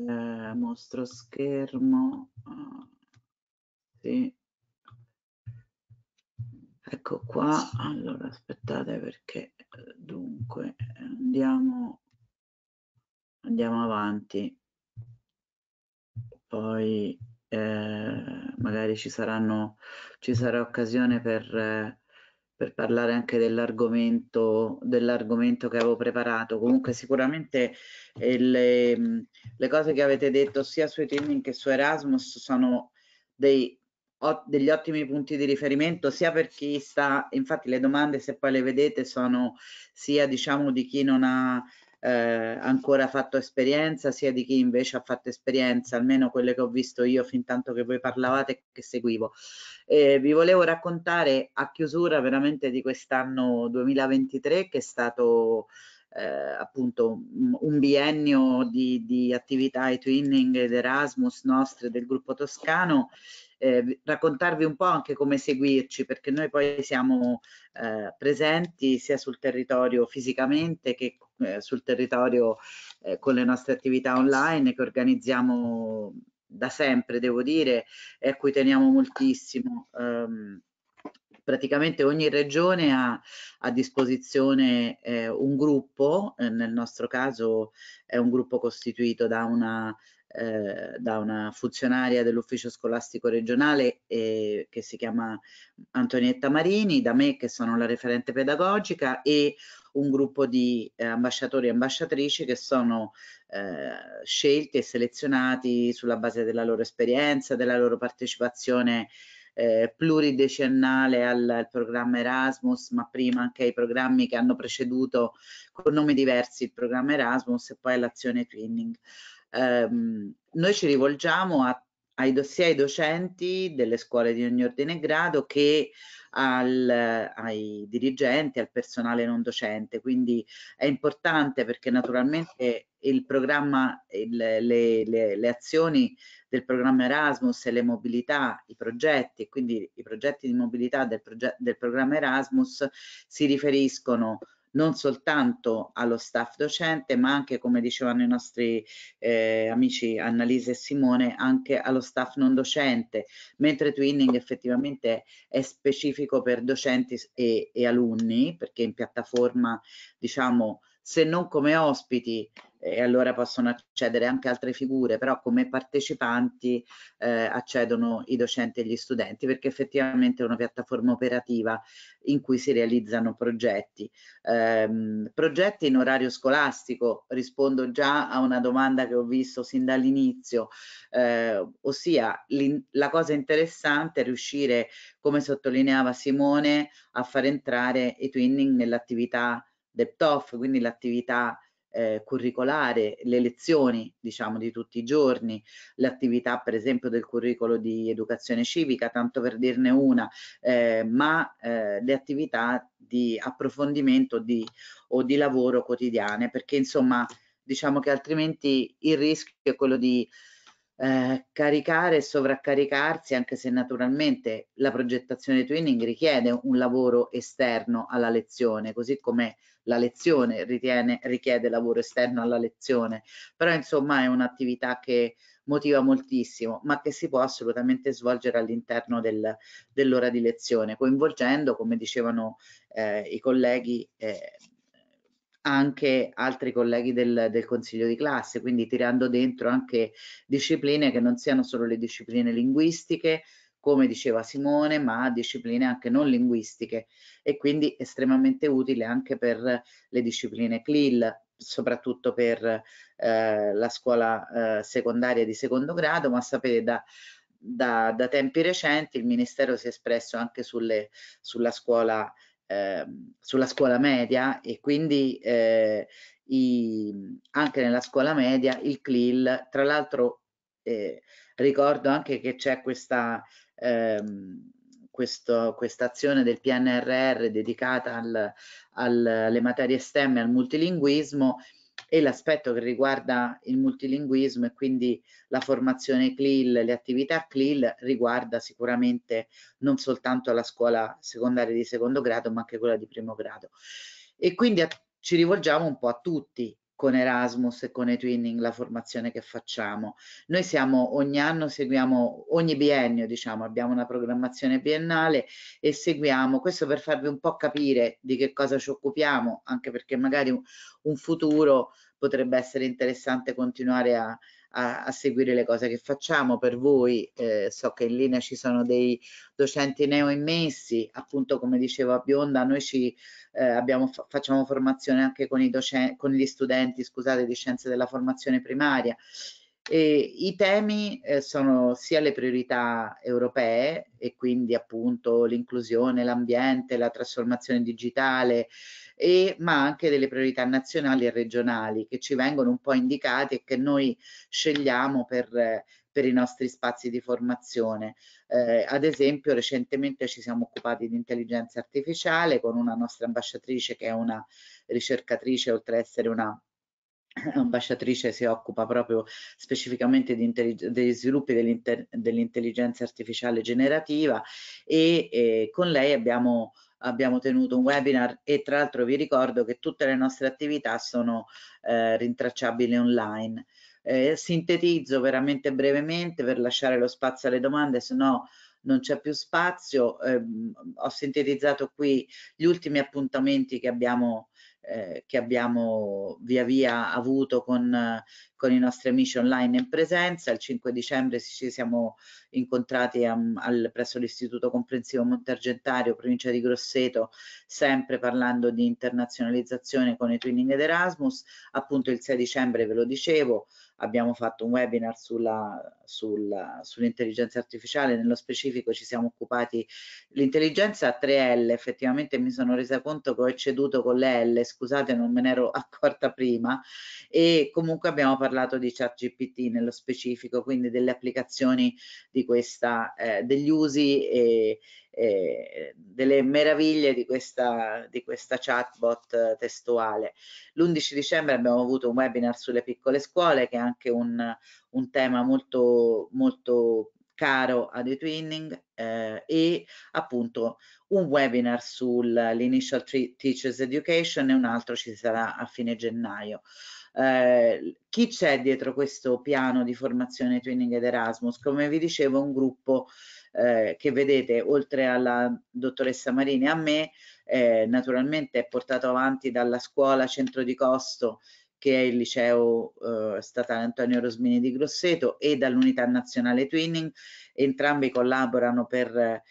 eh, mostro schermo. Sì. Ecco qua, allora aspettate perché eh, dunque andiamo, andiamo avanti, poi eh, magari ci, saranno, ci sarà occasione per, eh, per parlare anche dell'argomento dell che avevo preparato. Comunque sicuramente eh, le, mm, le, cose che avete detto sia sui training che su Erasmus sono dei, o, degli ottimi punti di riferimento sia per chi sta, infatti le domande se poi le vedete sono sia diciamo di chi non ha eh, ancora fatto esperienza sia di chi invece ha fatto esperienza, almeno quelle che ho visto io fin tanto che voi parlavate e che seguivo. Eh, vi volevo raccontare a chiusura veramente di quest'anno 2023 che è stato eh, appunto un biennio di, di attività e twinning ed Erasmus nostre del gruppo toscano eh, raccontarvi un po' anche come seguirci perché noi poi siamo eh, presenti sia sul territorio fisicamente che eh, sul territorio eh, con le nostre attività online che organizziamo da sempre, devo dire, e a cui teniamo moltissimo. Um, praticamente ogni regione ha a disposizione eh, un gruppo, eh, nel nostro caso è un gruppo costituito da una, eh, da una funzionaria dell'ufficio scolastico regionale eh, che si chiama Antonietta Marini, da me che sono la referente pedagogica e un gruppo di eh, ambasciatori e ambasciatrici che sono eh, scelti e selezionati sulla base della loro esperienza, della loro partecipazione eh, pluridecennale al, al, programma Erasmus, ma prima anche ai programmi che hanno preceduto con nomi diversi il programma Erasmus e poi all'azione Twinning. Eh, noi ci rivolgiamo a, ai dossier ai docenti delle scuole di ogni ordine e grado che al, ai dirigenti, al personale non docente. Quindi è importante perché naturalmente il programma, il, le, le, le, azioni del programma Erasmus e le mobilità, i progetti, quindi i progetti di mobilità del, proget del programma Erasmus si riferiscono non soltanto allo staff docente ma anche come dicevano i nostri eh, amici Annalisa e Simone anche allo staff non docente mentre Twinning effettivamente è specifico per docenti e, e alunni perché in piattaforma diciamo se non come ospiti e allora possono accedere anche altre figure, però come partecipanti eh, accedono i docenti e gli studenti perché effettivamente è una piattaforma operativa in cui si realizzano progetti. Eh, progetti in orario scolastico, rispondo già a una domanda che ho visto sin dall'inizio, eh, ossia la cosa interessante è riuscire, come sottolineava Simone, a far entrare i twinning nell'attività del TOF, quindi l'attività eh, curricolare, le lezioni diciamo di tutti i giorni, l'attività per esempio del curriculum di educazione civica, tanto per dirne una, eh, ma eh, le attività di approfondimento di, o di lavoro quotidiane, perché insomma diciamo che altrimenti il rischio è quello di eh, caricare e sovraccaricarsi, anche se naturalmente la progettazione twinning richiede un lavoro esterno alla lezione, così come la lezione ritiene, richiede lavoro esterno alla lezione, però insomma è un'attività che motiva moltissimo, ma che si può assolutamente svolgere all'interno del, dell'ora di lezione, coinvolgendo, come dicevano eh, i colleghi, eh, anche altri colleghi del, del consiglio di classe, quindi tirando dentro anche discipline che non siano solo le discipline linguistiche, come diceva Simone, ma discipline anche non linguistiche e quindi estremamente utile anche per le discipline CLIL, soprattutto per eh, la scuola eh, secondaria di secondo grado, ma sapete da, da, da, tempi recenti il Ministero si è espresso anche sulle, sulla scuola Ehm, sulla scuola media e quindi eh, i, anche nella scuola media il CLIL, tra l'altro eh, ricordo anche che c'è questa ehm, questa azione del PNRR dedicata al, al, alle materie STEM e al multilinguismo e l'aspetto che riguarda il multilinguismo e quindi la formazione CLIL, le attività CLIL riguarda sicuramente non soltanto la scuola secondaria di secondo grado ma anche quella di primo grado e quindi a, ci rivolgiamo un po' a tutti con Erasmus e con i twinning la formazione che facciamo. Noi siamo ogni anno, seguiamo ogni biennio, diciamo, abbiamo una programmazione biennale e seguiamo, questo per farvi un po' capire di che cosa ci occupiamo, anche perché magari un, un futuro potrebbe essere interessante continuare a, a, a seguire le cose che facciamo per voi. Eh, so che in linea ci sono dei docenti neo immensi, appunto come diceva Bionda, noi ci, eh, abbiamo, facciamo formazione anche con, docenti, con gli studenti scusate, di scienze della formazione primaria. E I temi eh, sono sia le priorità europee e quindi appunto l'inclusione, l'ambiente, la trasformazione digitale, e, ma anche delle priorità nazionali e regionali che ci vengono un po' indicate e che noi scegliamo per, per i nostri spazi di formazione. Eh, ad esempio recentemente ci siamo occupati di intelligenza artificiale con una nostra ambasciatrice che è una ricercatrice oltre ad essere una ambasciatrice si occupa proprio specificamente degli sviluppi dell'intelligenza dell artificiale generativa e eh, con lei abbiamo abbiamo tenuto un webinar e tra l'altro vi ricordo che tutte le nostre attività sono eh, rintracciabili online. Eh, sintetizzo veramente brevemente per lasciare lo spazio alle domande, se no non c'è più spazio. Eh, ho sintetizzato qui gli ultimi appuntamenti che abbiamo, eh, che abbiamo via via avuto con con i nostri amici online in presenza. Il 5 dicembre ci siamo incontrati a, ehm, al, presso l'Istituto Comprensivo Montargentario, provincia di Grosseto, sempre parlando di internazionalizzazione con i twinning ed Erasmus. Appunto il 6 dicembre, ve lo dicevo, abbiamo fatto un webinar sulla, sull'intelligenza artificiale, nello specifico ci siamo occupati l'intelligenza a 3L, effettivamente mi sono resa conto che ho ecceduto con le L, scusate non me ne ero accorta prima e comunque abbiamo parlato parlato di ChatGPT nello specifico, quindi delle applicazioni di questa, eh, degli usi e, e delle meraviglie di questa, di questa chatbot eh, testuale. L'11 dicembre abbiamo avuto un webinar sulle piccole scuole, che è anche un, un tema molto, molto caro ad eTwinning eh, e appunto un webinar sull'Initial Teachers Education e un altro ci sarà a fine gennaio. Eh, chi c'è dietro questo piano di formazione Twinning ed Erasmus? Come vi dicevo, un gruppo eh, che vedete oltre alla dottoressa Marini a me, eh, naturalmente è portato avanti dalla scuola centro di costo che è il liceo eh, statale Antonio Rosmini di Grosseto e dall'unità nazionale Twinning, entrambi collaborano per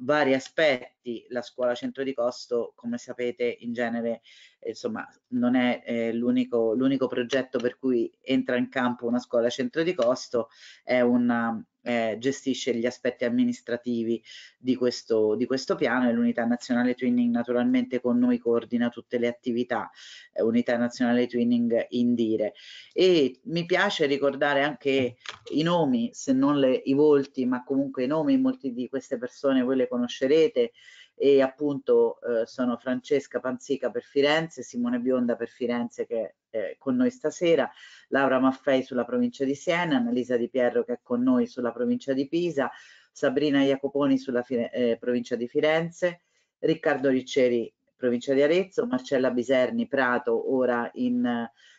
vari aspetti. La scuola centro di costo, come sapete, in genere eh, insomma, non è eh, l'unico, l'unico progetto per cui entra in campo una scuola centro di costo, è una, eh, gestisce gli aspetti amministrativi di questo, di questo piano e l'unità nazionale twinning naturalmente con noi coordina tutte le attività, eh, unità nazionale twinning in dire E mi piace ricordare anche i nomi, se non le, i volti, ma comunque i nomi, molti di queste persone voi le conoscerete, e appunto eh, sono Francesca Panzica per Firenze, Simone Bionda per Firenze che è con noi stasera, Laura Maffei sulla provincia di Siena, Annalisa Di Pierro che è con noi sulla provincia di Pisa, Sabrina Jacoponi sulla Fire eh, provincia di Firenze, Riccardo Ricceri provincia di Arezzo, Marcella Biserni Prato ora in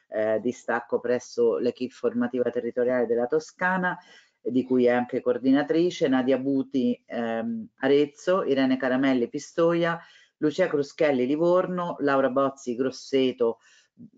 eh, distacco presso l'equipe formativa territoriale della Toscana, di cui è anche coordinatrice, Nadia Buti ehm, Arezzo, Irene Caramelli Pistoia, Lucia Cruschelli Livorno, Laura Bozzi Grosseto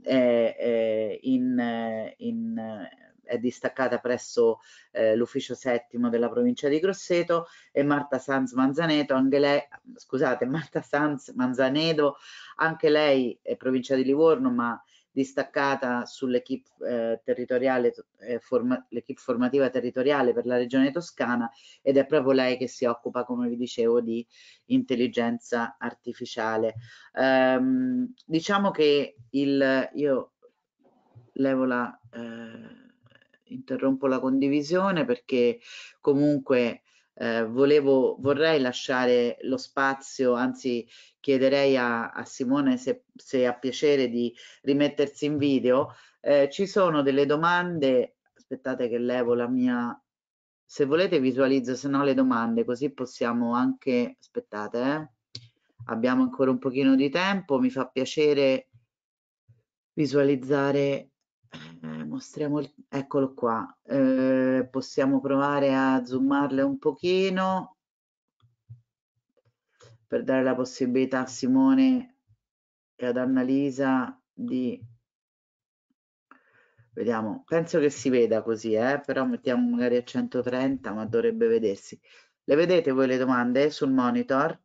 eh, eh, in, in, è distaccata presso eh, l'ufficio settimo della provincia di Grosseto e Marta Sanz Manzaneto, anche lei, scusate, Marta Sanz Manzanedo, anche lei è provincia di Livorno ma distaccata sull'equipe eh, territoriale, eh, forma, l'equipe formativa territoriale per la regione toscana ed è proprio lei che si occupa, come vi dicevo, di intelligenza artificiale. Ehm, diciamo che il, io levo la, eh, interrompo la condivisione perché comunque eh, volevo, vorrei lasciare lo spazio, anzi chiederei a, a Simone se, se, ha piacere di rimettersi in video. Eh, ci sono delle domande, aspettate che levo la mia, se volete visualizzo se no le domande così possiamo anche, aspettate, eh. abbiamo ancora un pochino di tempo, mi fa piacere visualizzare eh, mostriamo il... eccolo qua eh, possiamo provare a zoomarle un pochino per dare la possibilità a Simone e ad Annalisa di vediamo penso che si veda così eh? però mettiamo magari a 130 ma dovrebbe vedersi le vedete voi le domande sul monitor?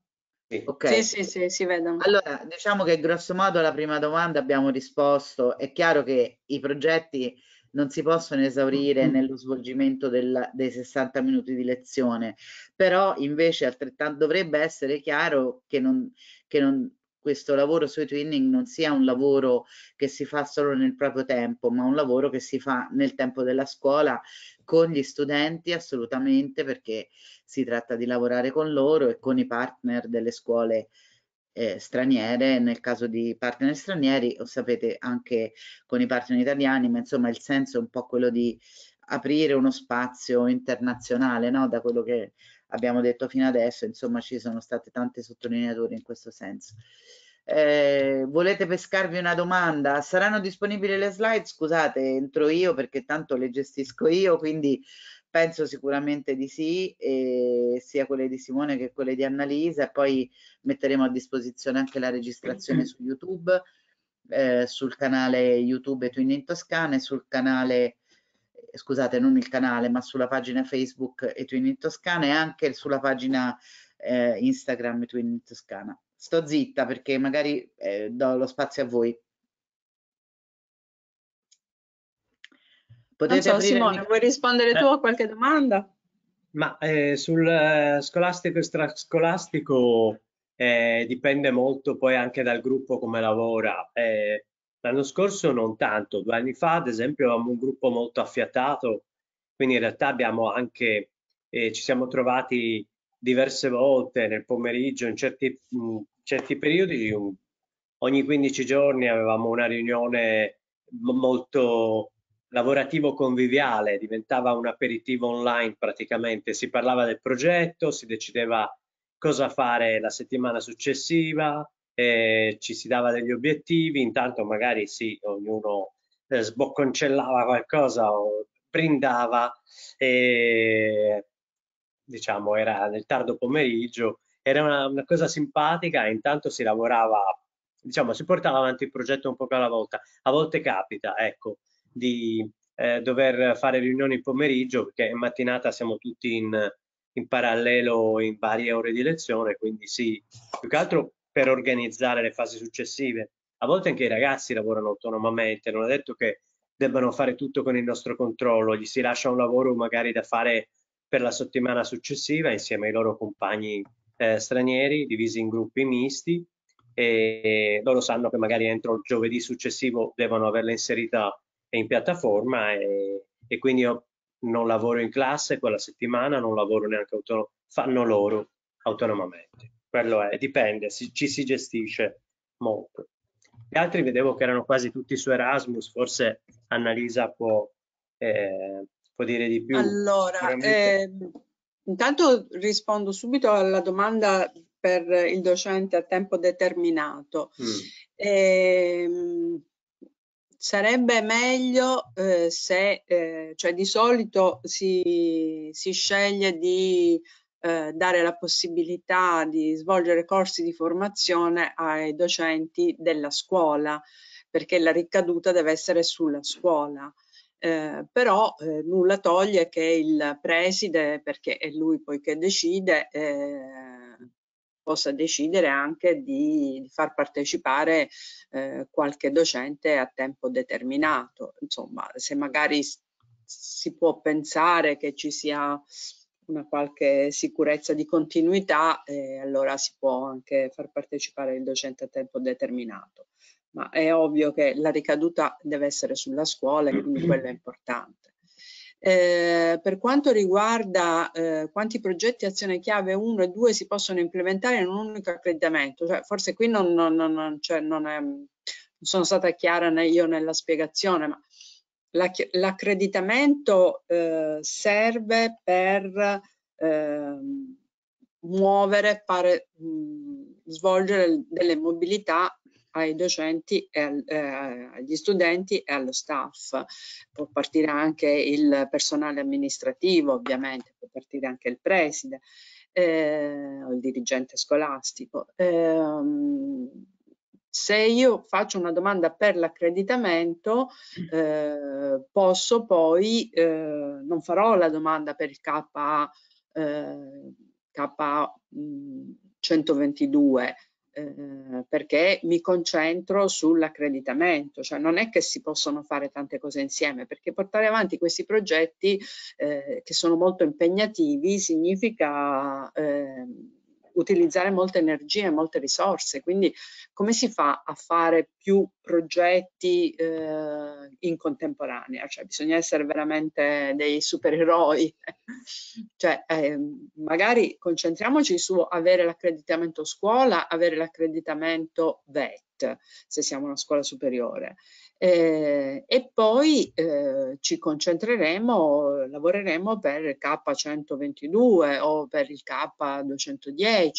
Okay. Sì, sì, sì, si vedono. Allora, diciamo che grosso modo alla prima domanda abbiamo risposto. È chiaro che i progetti non si possono esaurire nello svolgimento del, dei 60 minuti di lezione, però invece altrettanto dovrebbe essere chiaro che non, che non questo lavoro sui twinning non sia un lavoro che si fa solo nel proprio tempo, ma un lavoro che si fa nel tempo della scuola con gli studenti assolutamente perché si tratta di lavorare con loro e con i partner delle scuole eh, straniere, nel caso di partner stranieri o sapete anche con i partner italiani, ma insomma il senso è un po' quello di aprire uno spazio internazionale, no? da quello che abbiamo detto fino adesso, insomma ci sono state tante sottolineature in questo senso. Eh, volete pescarvi una domanda? Saranno disponibili le slide? Scusate, entro io perché tanto le gestisco io, quindi penso sicuramente di sì, sia quelle di Simone che quelle di Annalisa, poi metteremo a disposizione anche la registrazione su YouTube, eh, sul canale YouTube Twin in Toscana e sul canale scusate, non il canale, ma sulla pagina Facebook e eh, Twin in Toscana e anche sulla pagina eh, Instagram e Twin in Toscana. Sto zitta perché magari eh, do lo spazio a voi. Potete non so, Simone, vuoi rispondere eh. tu a qualche domanda? Ma eh, sul eh, scolastico e strascolastico eh, dipende molto poi anche dal gruppo come lavora. Eh, L'anno scorso non tanto, due anni fa ad esempio avevamo un gruppo molto affiatato, quindi in realtà abbiamo anche, eh, ci siamo trovati diverse volte nel pomeriggio, in certi, in certi periodi, un, ogni 15 giorni avevamo una riunione molto lavorativo conviviale, diventava un aperitivo online praticamente, si parlava del progetto, si decideva cosa fare la settimana successiva, eh, ci si dava degli obiettivi, intanto magari sì, ognuno eh, sbocconcellava qualcosa o brindava, e, diciamo era nel tardo pomeriggio, era una, una cosa simpatica, intanto si lavorava, diciamo si portava avanti il progetto un po' alla volta, a volte capita, ecco, di eh, dover fare riunioni in pomeriggio perché in mattinata siamo tutti in, in parallelo in varie ore di lezione, quindi sì, più che altro per organizzare le fasi successive. A volte anche i ragazzi lavorano autonomamente, non è detto che debbano fare tutto con il nostro controllo, gli si lascia un lavoro magari da fare per la settimana successiva insieme ai loro compagni eh, stranieri divisi in gruppi misti e loro sanno che magari entro il giovedì successivo devono averla inserita in piattaforma e, e quindi io non lavoro in classe quella settimana, non lavoro neanche autonomo, fanno loro autonomamente quello è, dipende, si, ci si gestisce molto. Gli altri vedevo che erano quasi tutti su Erasmus, forse Annalisa può, eh, può dire di più. Allora, eh, intanto rispondo subito alla domanda per il docente a tempo determinato. Mm. Eh, sarebbe meglio eh, se, eh, cioè di solito si, si sceglie di eh, dare la possibilità di svolgere corsi di formazione ai docenti della scuola, perché la ricaduta deve essere sulla scuola. Eh, però eh, nulla toglie che il preside, perché è lui poi che decide, eh, possa decidere anche di far partecipare eh, qualche docente a tempo determinato. Insomma, se magari si può pensare che ci sia una qualche sicurezza di continuità, eh, allora si può anche far partecipare il docente a tempo determinato. Ma è ovvio che la ricaduta deve essere sulla scuola e quindi quello è importante. Eh, per quanto riguarda eh, quanti progetti azione chiave 1 e 2 si possono implementare in un unico accreditamento, cioè, forse qui non, non, non, cioè, non è, sono stata chiara né io nella spiegazione, ma L'accreditamento eh, serve per eh, muovere, pare, mh, svolgere delle mobilità ai docenti, e al, eh, agli studenti e allo staff. Può partire anche il personale amministrativo, ovviamente, può partire anche il preside eh, o il dirigente scolastico. Eh, se io faccio una domanda per l'accreditamento, mm. eh, posso poi, eh, non farò la domanda per il K, eh, KA 122, mm, eh, perché mi concentro sull'accreditamento, cioè non è che si possono fare tante cose insieme, perché portare avanti questi progetti eh, che sono molto impegnativi significa eh, utilizzare molta energia e molte risorse, quindi come si fa a fare più progetti eh, in contemporanea? Cioè bisogna essere veramente dei supereroi, cioè, eh, magari concentriamoci su avere l'accreditamento scuola, avere l'accreditamento VET, se siamo una scuola superiore. Eh, e poi eh, ci concentreremo, lavoreremo per il K122 o per il K210.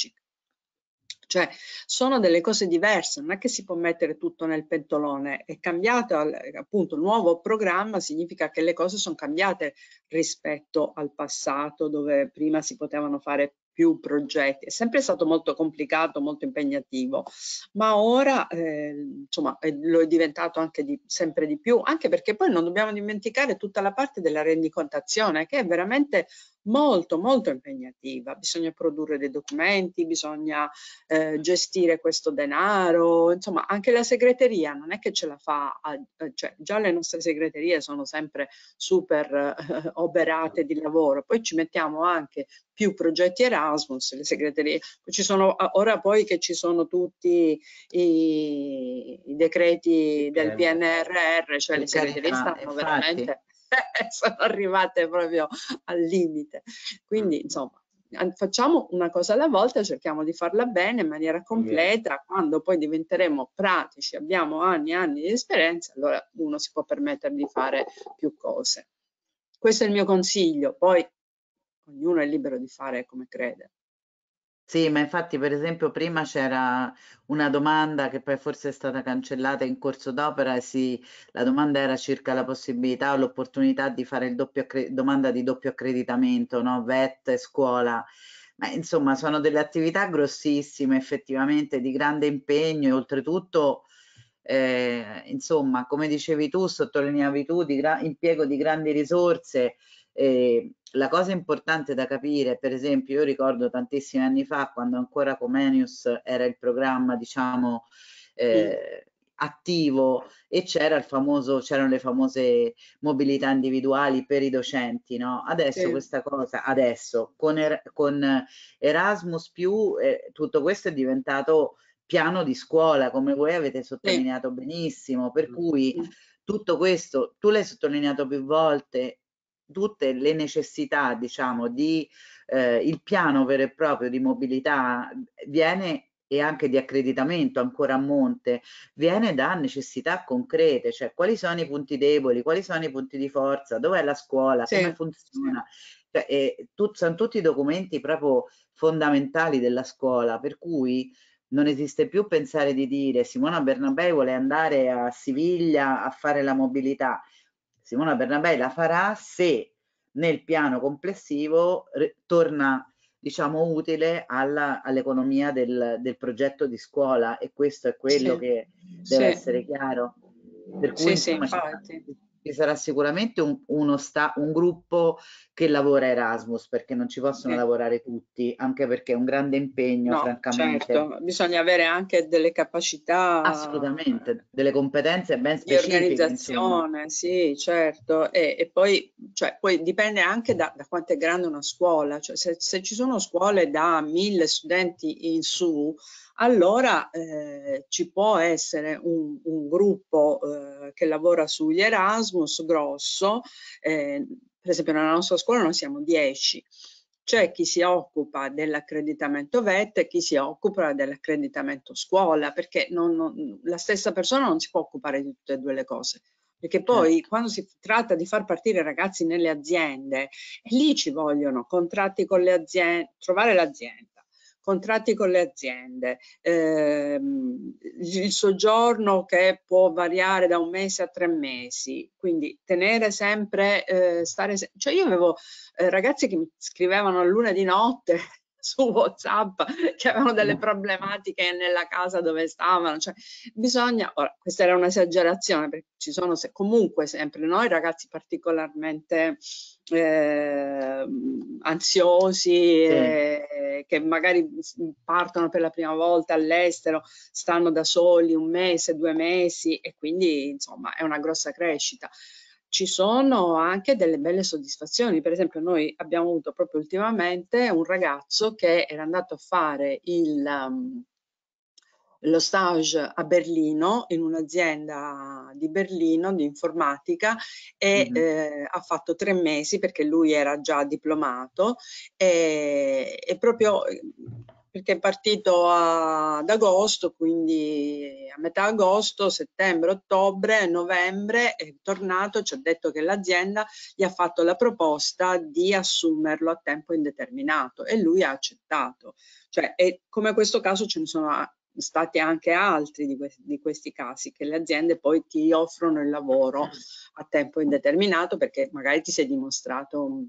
Cioè, sono delle cose diverse, non è che si può mettere tutto nel pentolone, è cambiato appunto nuovo programma, significa che le cose sono cambiate rispetto al passato dove prima si potevano fare più progetti. È sempre stato molto complicato, molto impegnativo, ma ora eh, insomma, eh, lo è diventato anche di, sempre di più, anche perché poi non dobbiamo dimenticare tutta la parte della rendicontazione, che è veramente molto molto impegnativa, bisogna produrre dei documenti, bisogna eh, gestire questo denaro, insomma anche la segreteria non è che ce la fa, a, eh, cioè già le nostre segreterie sono sempre super eh, oberate di lavoro, poi ci mettiamo anche più progetti Erasmus, le segreterie, ci sono, ora poi che ci sono tutti i, i decreti del PNRR, cioè le segreterie stanno ah, veramente sono arrivate proprio al limite. Quindi, mm. insomma, facciamo una cosa alla volta, cerchiamo di farla bene in maniera completa, quando poi diventeremo pratici, abbiamo anni e anni di esperienza, allora uno si può permettere di fare più cose. Questo è il mio consiglio, poi ognuno è libero di fare come crede. Sì, ma infatti per esempio prima c'era una domanda che poi forse è stata cancellata in corso d'opera e la domanda era circa la possibilità o l'opportunità di fare il doppio domanda di doppio accreditamento, no? VET e scuola. Ma insomma, sono delle attività grossissime, effettivamente di grande impegno e oltretutto eh, insomma, come dicevi tu, sottolineavi tu, di gra- impiego di grandi risorse eh, la cosa importante da capire, per esempio, io ricordo tantissimi anni fa, quando ancora Comenius era il programma, diciamo, eh, attivo e c'era il famoso, c'erano le famose mobilità individuali per i docenti, no? Adesso sì. questa cosa, adesso con, er con Erasmus più eh, tutto questo è diventato piano di scuola, come voi avete sottolineato sì. benissimo, per cui tutto questo, tu l'hai sottolineato più volte, tutte le necessità, diciamo, di eh, il piano vero e proprio di mobilità viene e anche di accreditamento ancora a monte, viene da necessità concrete, cioè quali sono i punti deboli, quali sono i punti di forza, dov'è la scuola, sì. come funziona. Cioè, eh, tut, sono tutti documenti proprio fondamentali della scuola, per cui non esiste più pensare di dire Simona Bernabei vuole andare a Siviglia a fare la mobilità Simona Bernabei la farà se nel piano complessivo torna diciamo utile all'economia del, del, progetto di scuola e questo è quello sì. che deve sì. essere chiaro. Per cui, sì, insomma, sì, infatti ci sarà sicuramente un, uno sta, un gruppo che lavora Erasmus perché non ci possono sì. lavorare tutti, anche perché è un grande impegno, no, francamente. Certo. Bisogna avere anche delle capacità. Assolutamente, eh, delle competenze ben specifiche. Di organizzazione, insomma. sì, certo. E, e poi, cioè, poi, dipende anche da, da, quanto è grande una scuola. Cioè, se, se ci sono scuole da mille studenti in su, allora eh, ci può essere un, un gruppo eh, che lavora sugli Erasmus grosso, eh, per esempio nella nostra scuola noi siamo 10, c'è chi si occupa dell'accreditamento VET e chi si occupa dell'accreditamento scuola, perché non, non, la stessa persona non si può occupare di tutte e due le cose. Perché poi eh. quando si tratta di far partire i ragazzi nelle aziende, lì ci vogliono contratti con le aziende, trovare l'azienda, contratti con le aziende, ehm, il soggiorno che può variare da un mese a tre mesi, quindi tenere sempre, eh, stare, se cioè io avevo eh, ragazzi che mi scrivevano a luna di notte su WhatsApp che avevano delle mm. problematiche nella casa dove stavano. Cioè, bisogna, ora, questa era un'esagerazione, perché ci sono se, comunque sempre noi ragazzi particolarmente eh, ansiosi, sì. eh, che magari partono per la prima volta all'estero, stanno da soli un mese, due mesi e quindi insomma è una grossa crescita ci sono anche delle belle soddisfazioni. Per esempio, noi abbiamo avuto proprio ultimamente un ragazzo che era andato a fare il, um, lo stage a Berlino, in un'azienda di Berlino di informatica e mm -hmm. eh, ha fatto tre mesi perché lui era già diplomato e, e proprio perché è partito a, ad agosto, quindi a metà agosto, settembre, ottobre, novembre è tornato, ci ha detto che l'azienda gli ha fatto la proposta di assumerlo a tempo indeterminato e lui ha accettato. Cioè, e come questo caso ce ne sono stati anche altri di, que di, questi casi, che le aziende poi ti offrono il lavoro a tempo indeterminato perché magari ti sei dimostrato un,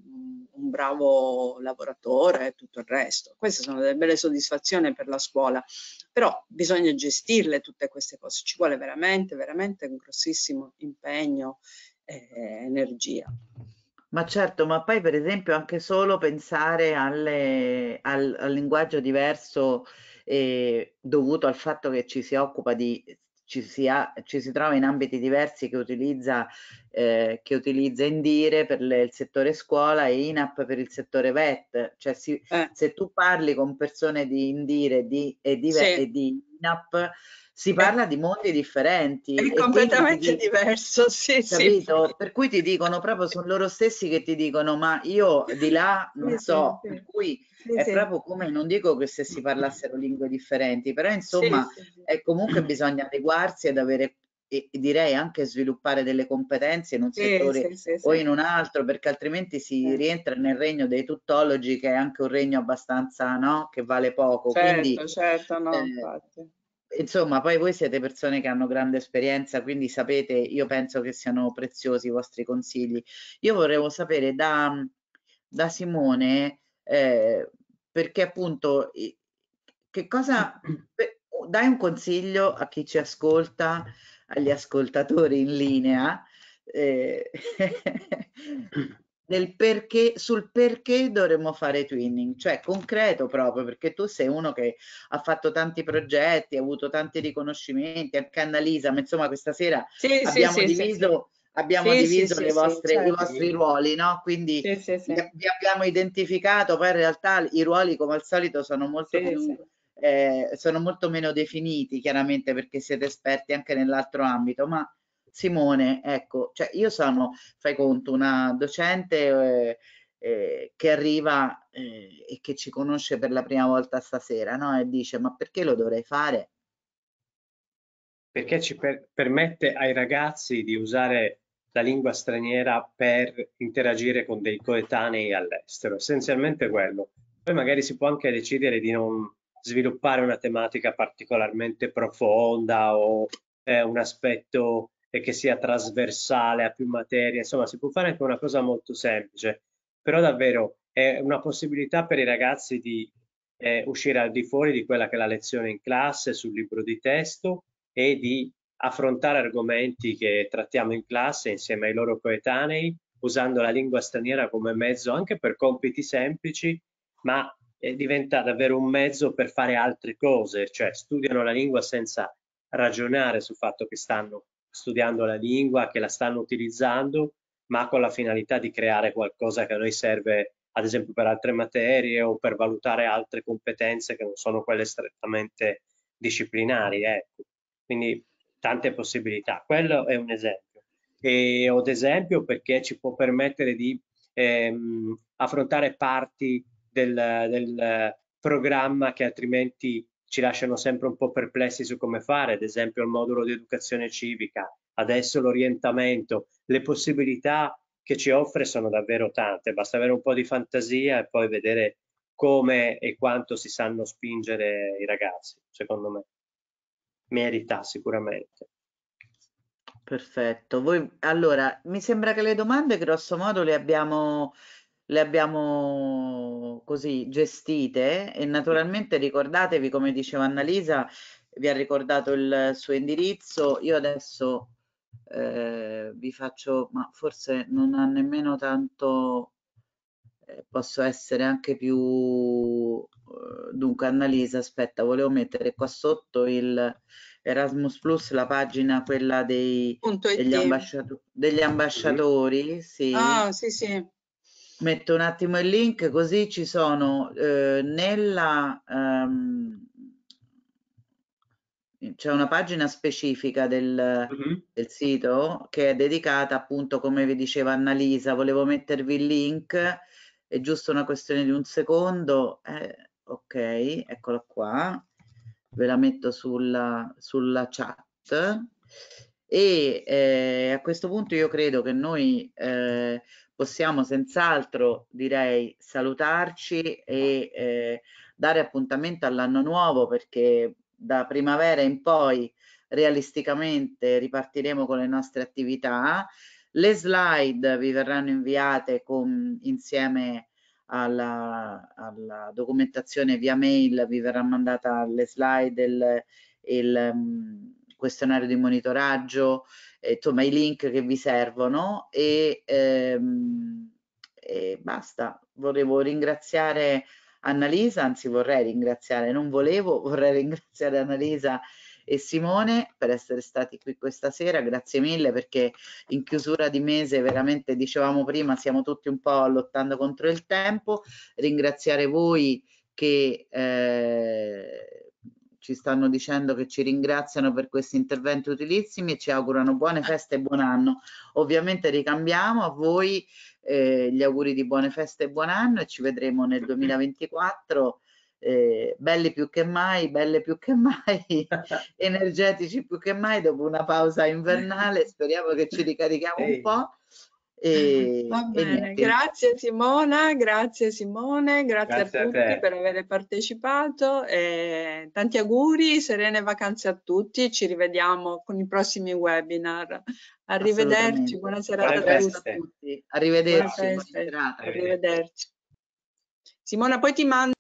un bravo lavoratore e tutto il resto. Queste sono delle belle soddisfazioni per la scuola, però bisogna gestirle tutte queste cose, ci vuole veramente, veramente un grossissimo impegno e energia. Ma certo, ma poi per esempio anche solo pensare alle, al, al linguaggio diverso eh, dovuto al fatto che ci si occupa di ci si, ha, ci si trova in ambiti diversi che utilizza, eh, che utilizza Indire per le, il settore scuola e INAP per il settore VET. Cioè si, eh. se tu parli con persone di Indire di, e, di, sì. e di INAP si eh. parla di mondi differenti. È completamente dico, diverso, sì, capito? Sì. Per cui ti dicono proprio, sono loro stessi che ti dicono, ma io di là non sì, so, sì, per cui è proprio come, non dico che se si mm, parlassero mm. lingue differenti, però insomma, È comunque bisogna adeguarsi ad avere e direi anche sviluppare delle competenze in un sì, settore sì, sì, o in un altro, perché altrimenti si eh. rientra nel regno dei tuttologi, che è anche un regno abbastanza no? che vale poco. Certo, Quindi, certo, no, eh, insomma, poi voi siete persone che hanno grande esperienza, quindi sapete, io penso che siano preziosi i vostri consigli. Io vorrei sapere da, da Simone, eh, perché appunto, che cosa, dai un consiglio a chi ci ascolta, agli ascoltatori in linea, eh, del perché, sul perché dovremmo fare twinning, cioè concreto proprio, perché tu sei uno che ha fatto tanti progetti, ha avuto tanti riconoscimenti, anche Annalisa, ma insomma questa sera sì, abbiamo sì, diviso... Sì, abbiamo diviso vostre, certo. i vostri ruoli, no? Quindi vi abbiamo identificato, poi in realtà i ruoli come al solito sono molto più eh, sono molto meno definiti chiaramente perché siete esperti anche nell'altro ambito, ma Simone, ecco, cioè io sono, fai conto, una docente eh, eh, che arriva eh, e che ci conosce per la prima volta stasera, no? E dice, ma perché lo dovrei fare? Perché ci per permette ai ragazzi di usare la lingua straniera per interagire con dei coetanei all'estero, essenzialmente quello. Poi magari si può anche decidere di non sviluppare una tematica particolarmente profonda o eh, un aspetto e che sia trasversale a più materie, insomma si può fare anche una cosa molto semplice, però davvero è una possibilità per i ragazzi di eh, uscire al di fuori di quella che è la lezione in classe sul libro di testo e di affrontare argomenti che trattiamo in classe insieme ai loro coetanei usando la lingua straniera come mezzo anche per compiti semplici, ma eh, diventa davvero un mezzo per fare altre cose, cioè studiano la lingua senza ragionare sul fatto che stanno studiando la lingua, che la stanno utilizzando, ma con la finalità di creare qualcosa che a noi serve ad esempio per altre materie o per valutare altre competenze che non sono quelle strettamente disciplinari. Ecco. Quindi tante possibilità. Quello è un esempio. E ad esempio perché ci può permettere di ehm, affrontare parti del, del programma che altrimenti ci lasciano sempre un po' perplessi su come fare, ad esempio il modulo di educazione civica, adesso l'orientamento, le possibilità che ci offre sono davvero tante, basta avere un po' di fantasia e poi vedere come e quanto si sanno spingere i ragazzi, secondo me. Merita sicuramente. Perfetto. Voi, allora, mi sembra che le domande grosso modo le abbiamo le abbiamo così gestite e naturalmente ricordatevi, come diceva Annalisa, vi ha ricordato il suo indirizzo. Io adesso eh, vi faccio, ma forse non ha nemmeno tanto, eh, posso essere anche più... Eh, dunque Annalisa, aspetta, volevo mettere qua sotto il Erasmus Plus, la pagina quella dei, degli, ambasciato degli, ambasciatori. Sì. Ah, sì, sì metto un attimo il link così ci sono eh, nella ehm, c'è una pagina specifica del, mm -hmm. del, sito che è dedicata appunto come vi diceva Annalisa volevo mettervi il link è giusto una questione di un secondo eh, ok eccola qua ve la metto sulla, sulla chat e eh, a questo punto io credo che noi eh, possiamo senz'altro direi salutarci e eh, dare appuntamento all'anno nuovo perché da primavera in poi realisticamente ripartiremo con le nostre attività. Le slide vi verranno inviate con, insieme alla, alla, documentazione via mail, vi verrà mandata le slide, il, il, mm, questionario di monitoraggio, eh, insomma i link che vi servono e, ehm, e basta. Volevo ringraziare Annalisa, anzi vorrei ringraziare, non volevo, vorrei ringraziare Annalisa e Simone per essere stati qui questa sera, grazie mille perché in chiusura di mese veramente dicevamo prima siamo tutti un po' lottando contro il tempo, ringraziare voi che eh, ci stanno dicendo che ci ringraziano per questi interventi utilissimi e ci augurano buone feste e buon anno. Ovviamente ricambiamo a voi eh, gli auguri di buone feste e buon anno e ci vedremo nel 2024. Eh, belli più che mai, belle più che mai, energetici più che mai dopo una pausa invernale. Speriamo che ci ricarichiamo un po' E, Va bene, grazie Simona, grazie Simone, grazie, grazie a tutti a per aver partecipato. E tanti auguri, serene vacanze a tutti, ci rivediamo con i prossimi webinar. Arrivederci, buona serata buona a tutti. Arrivederci, buona, buona Arrivederci. Simona, poi ti mando.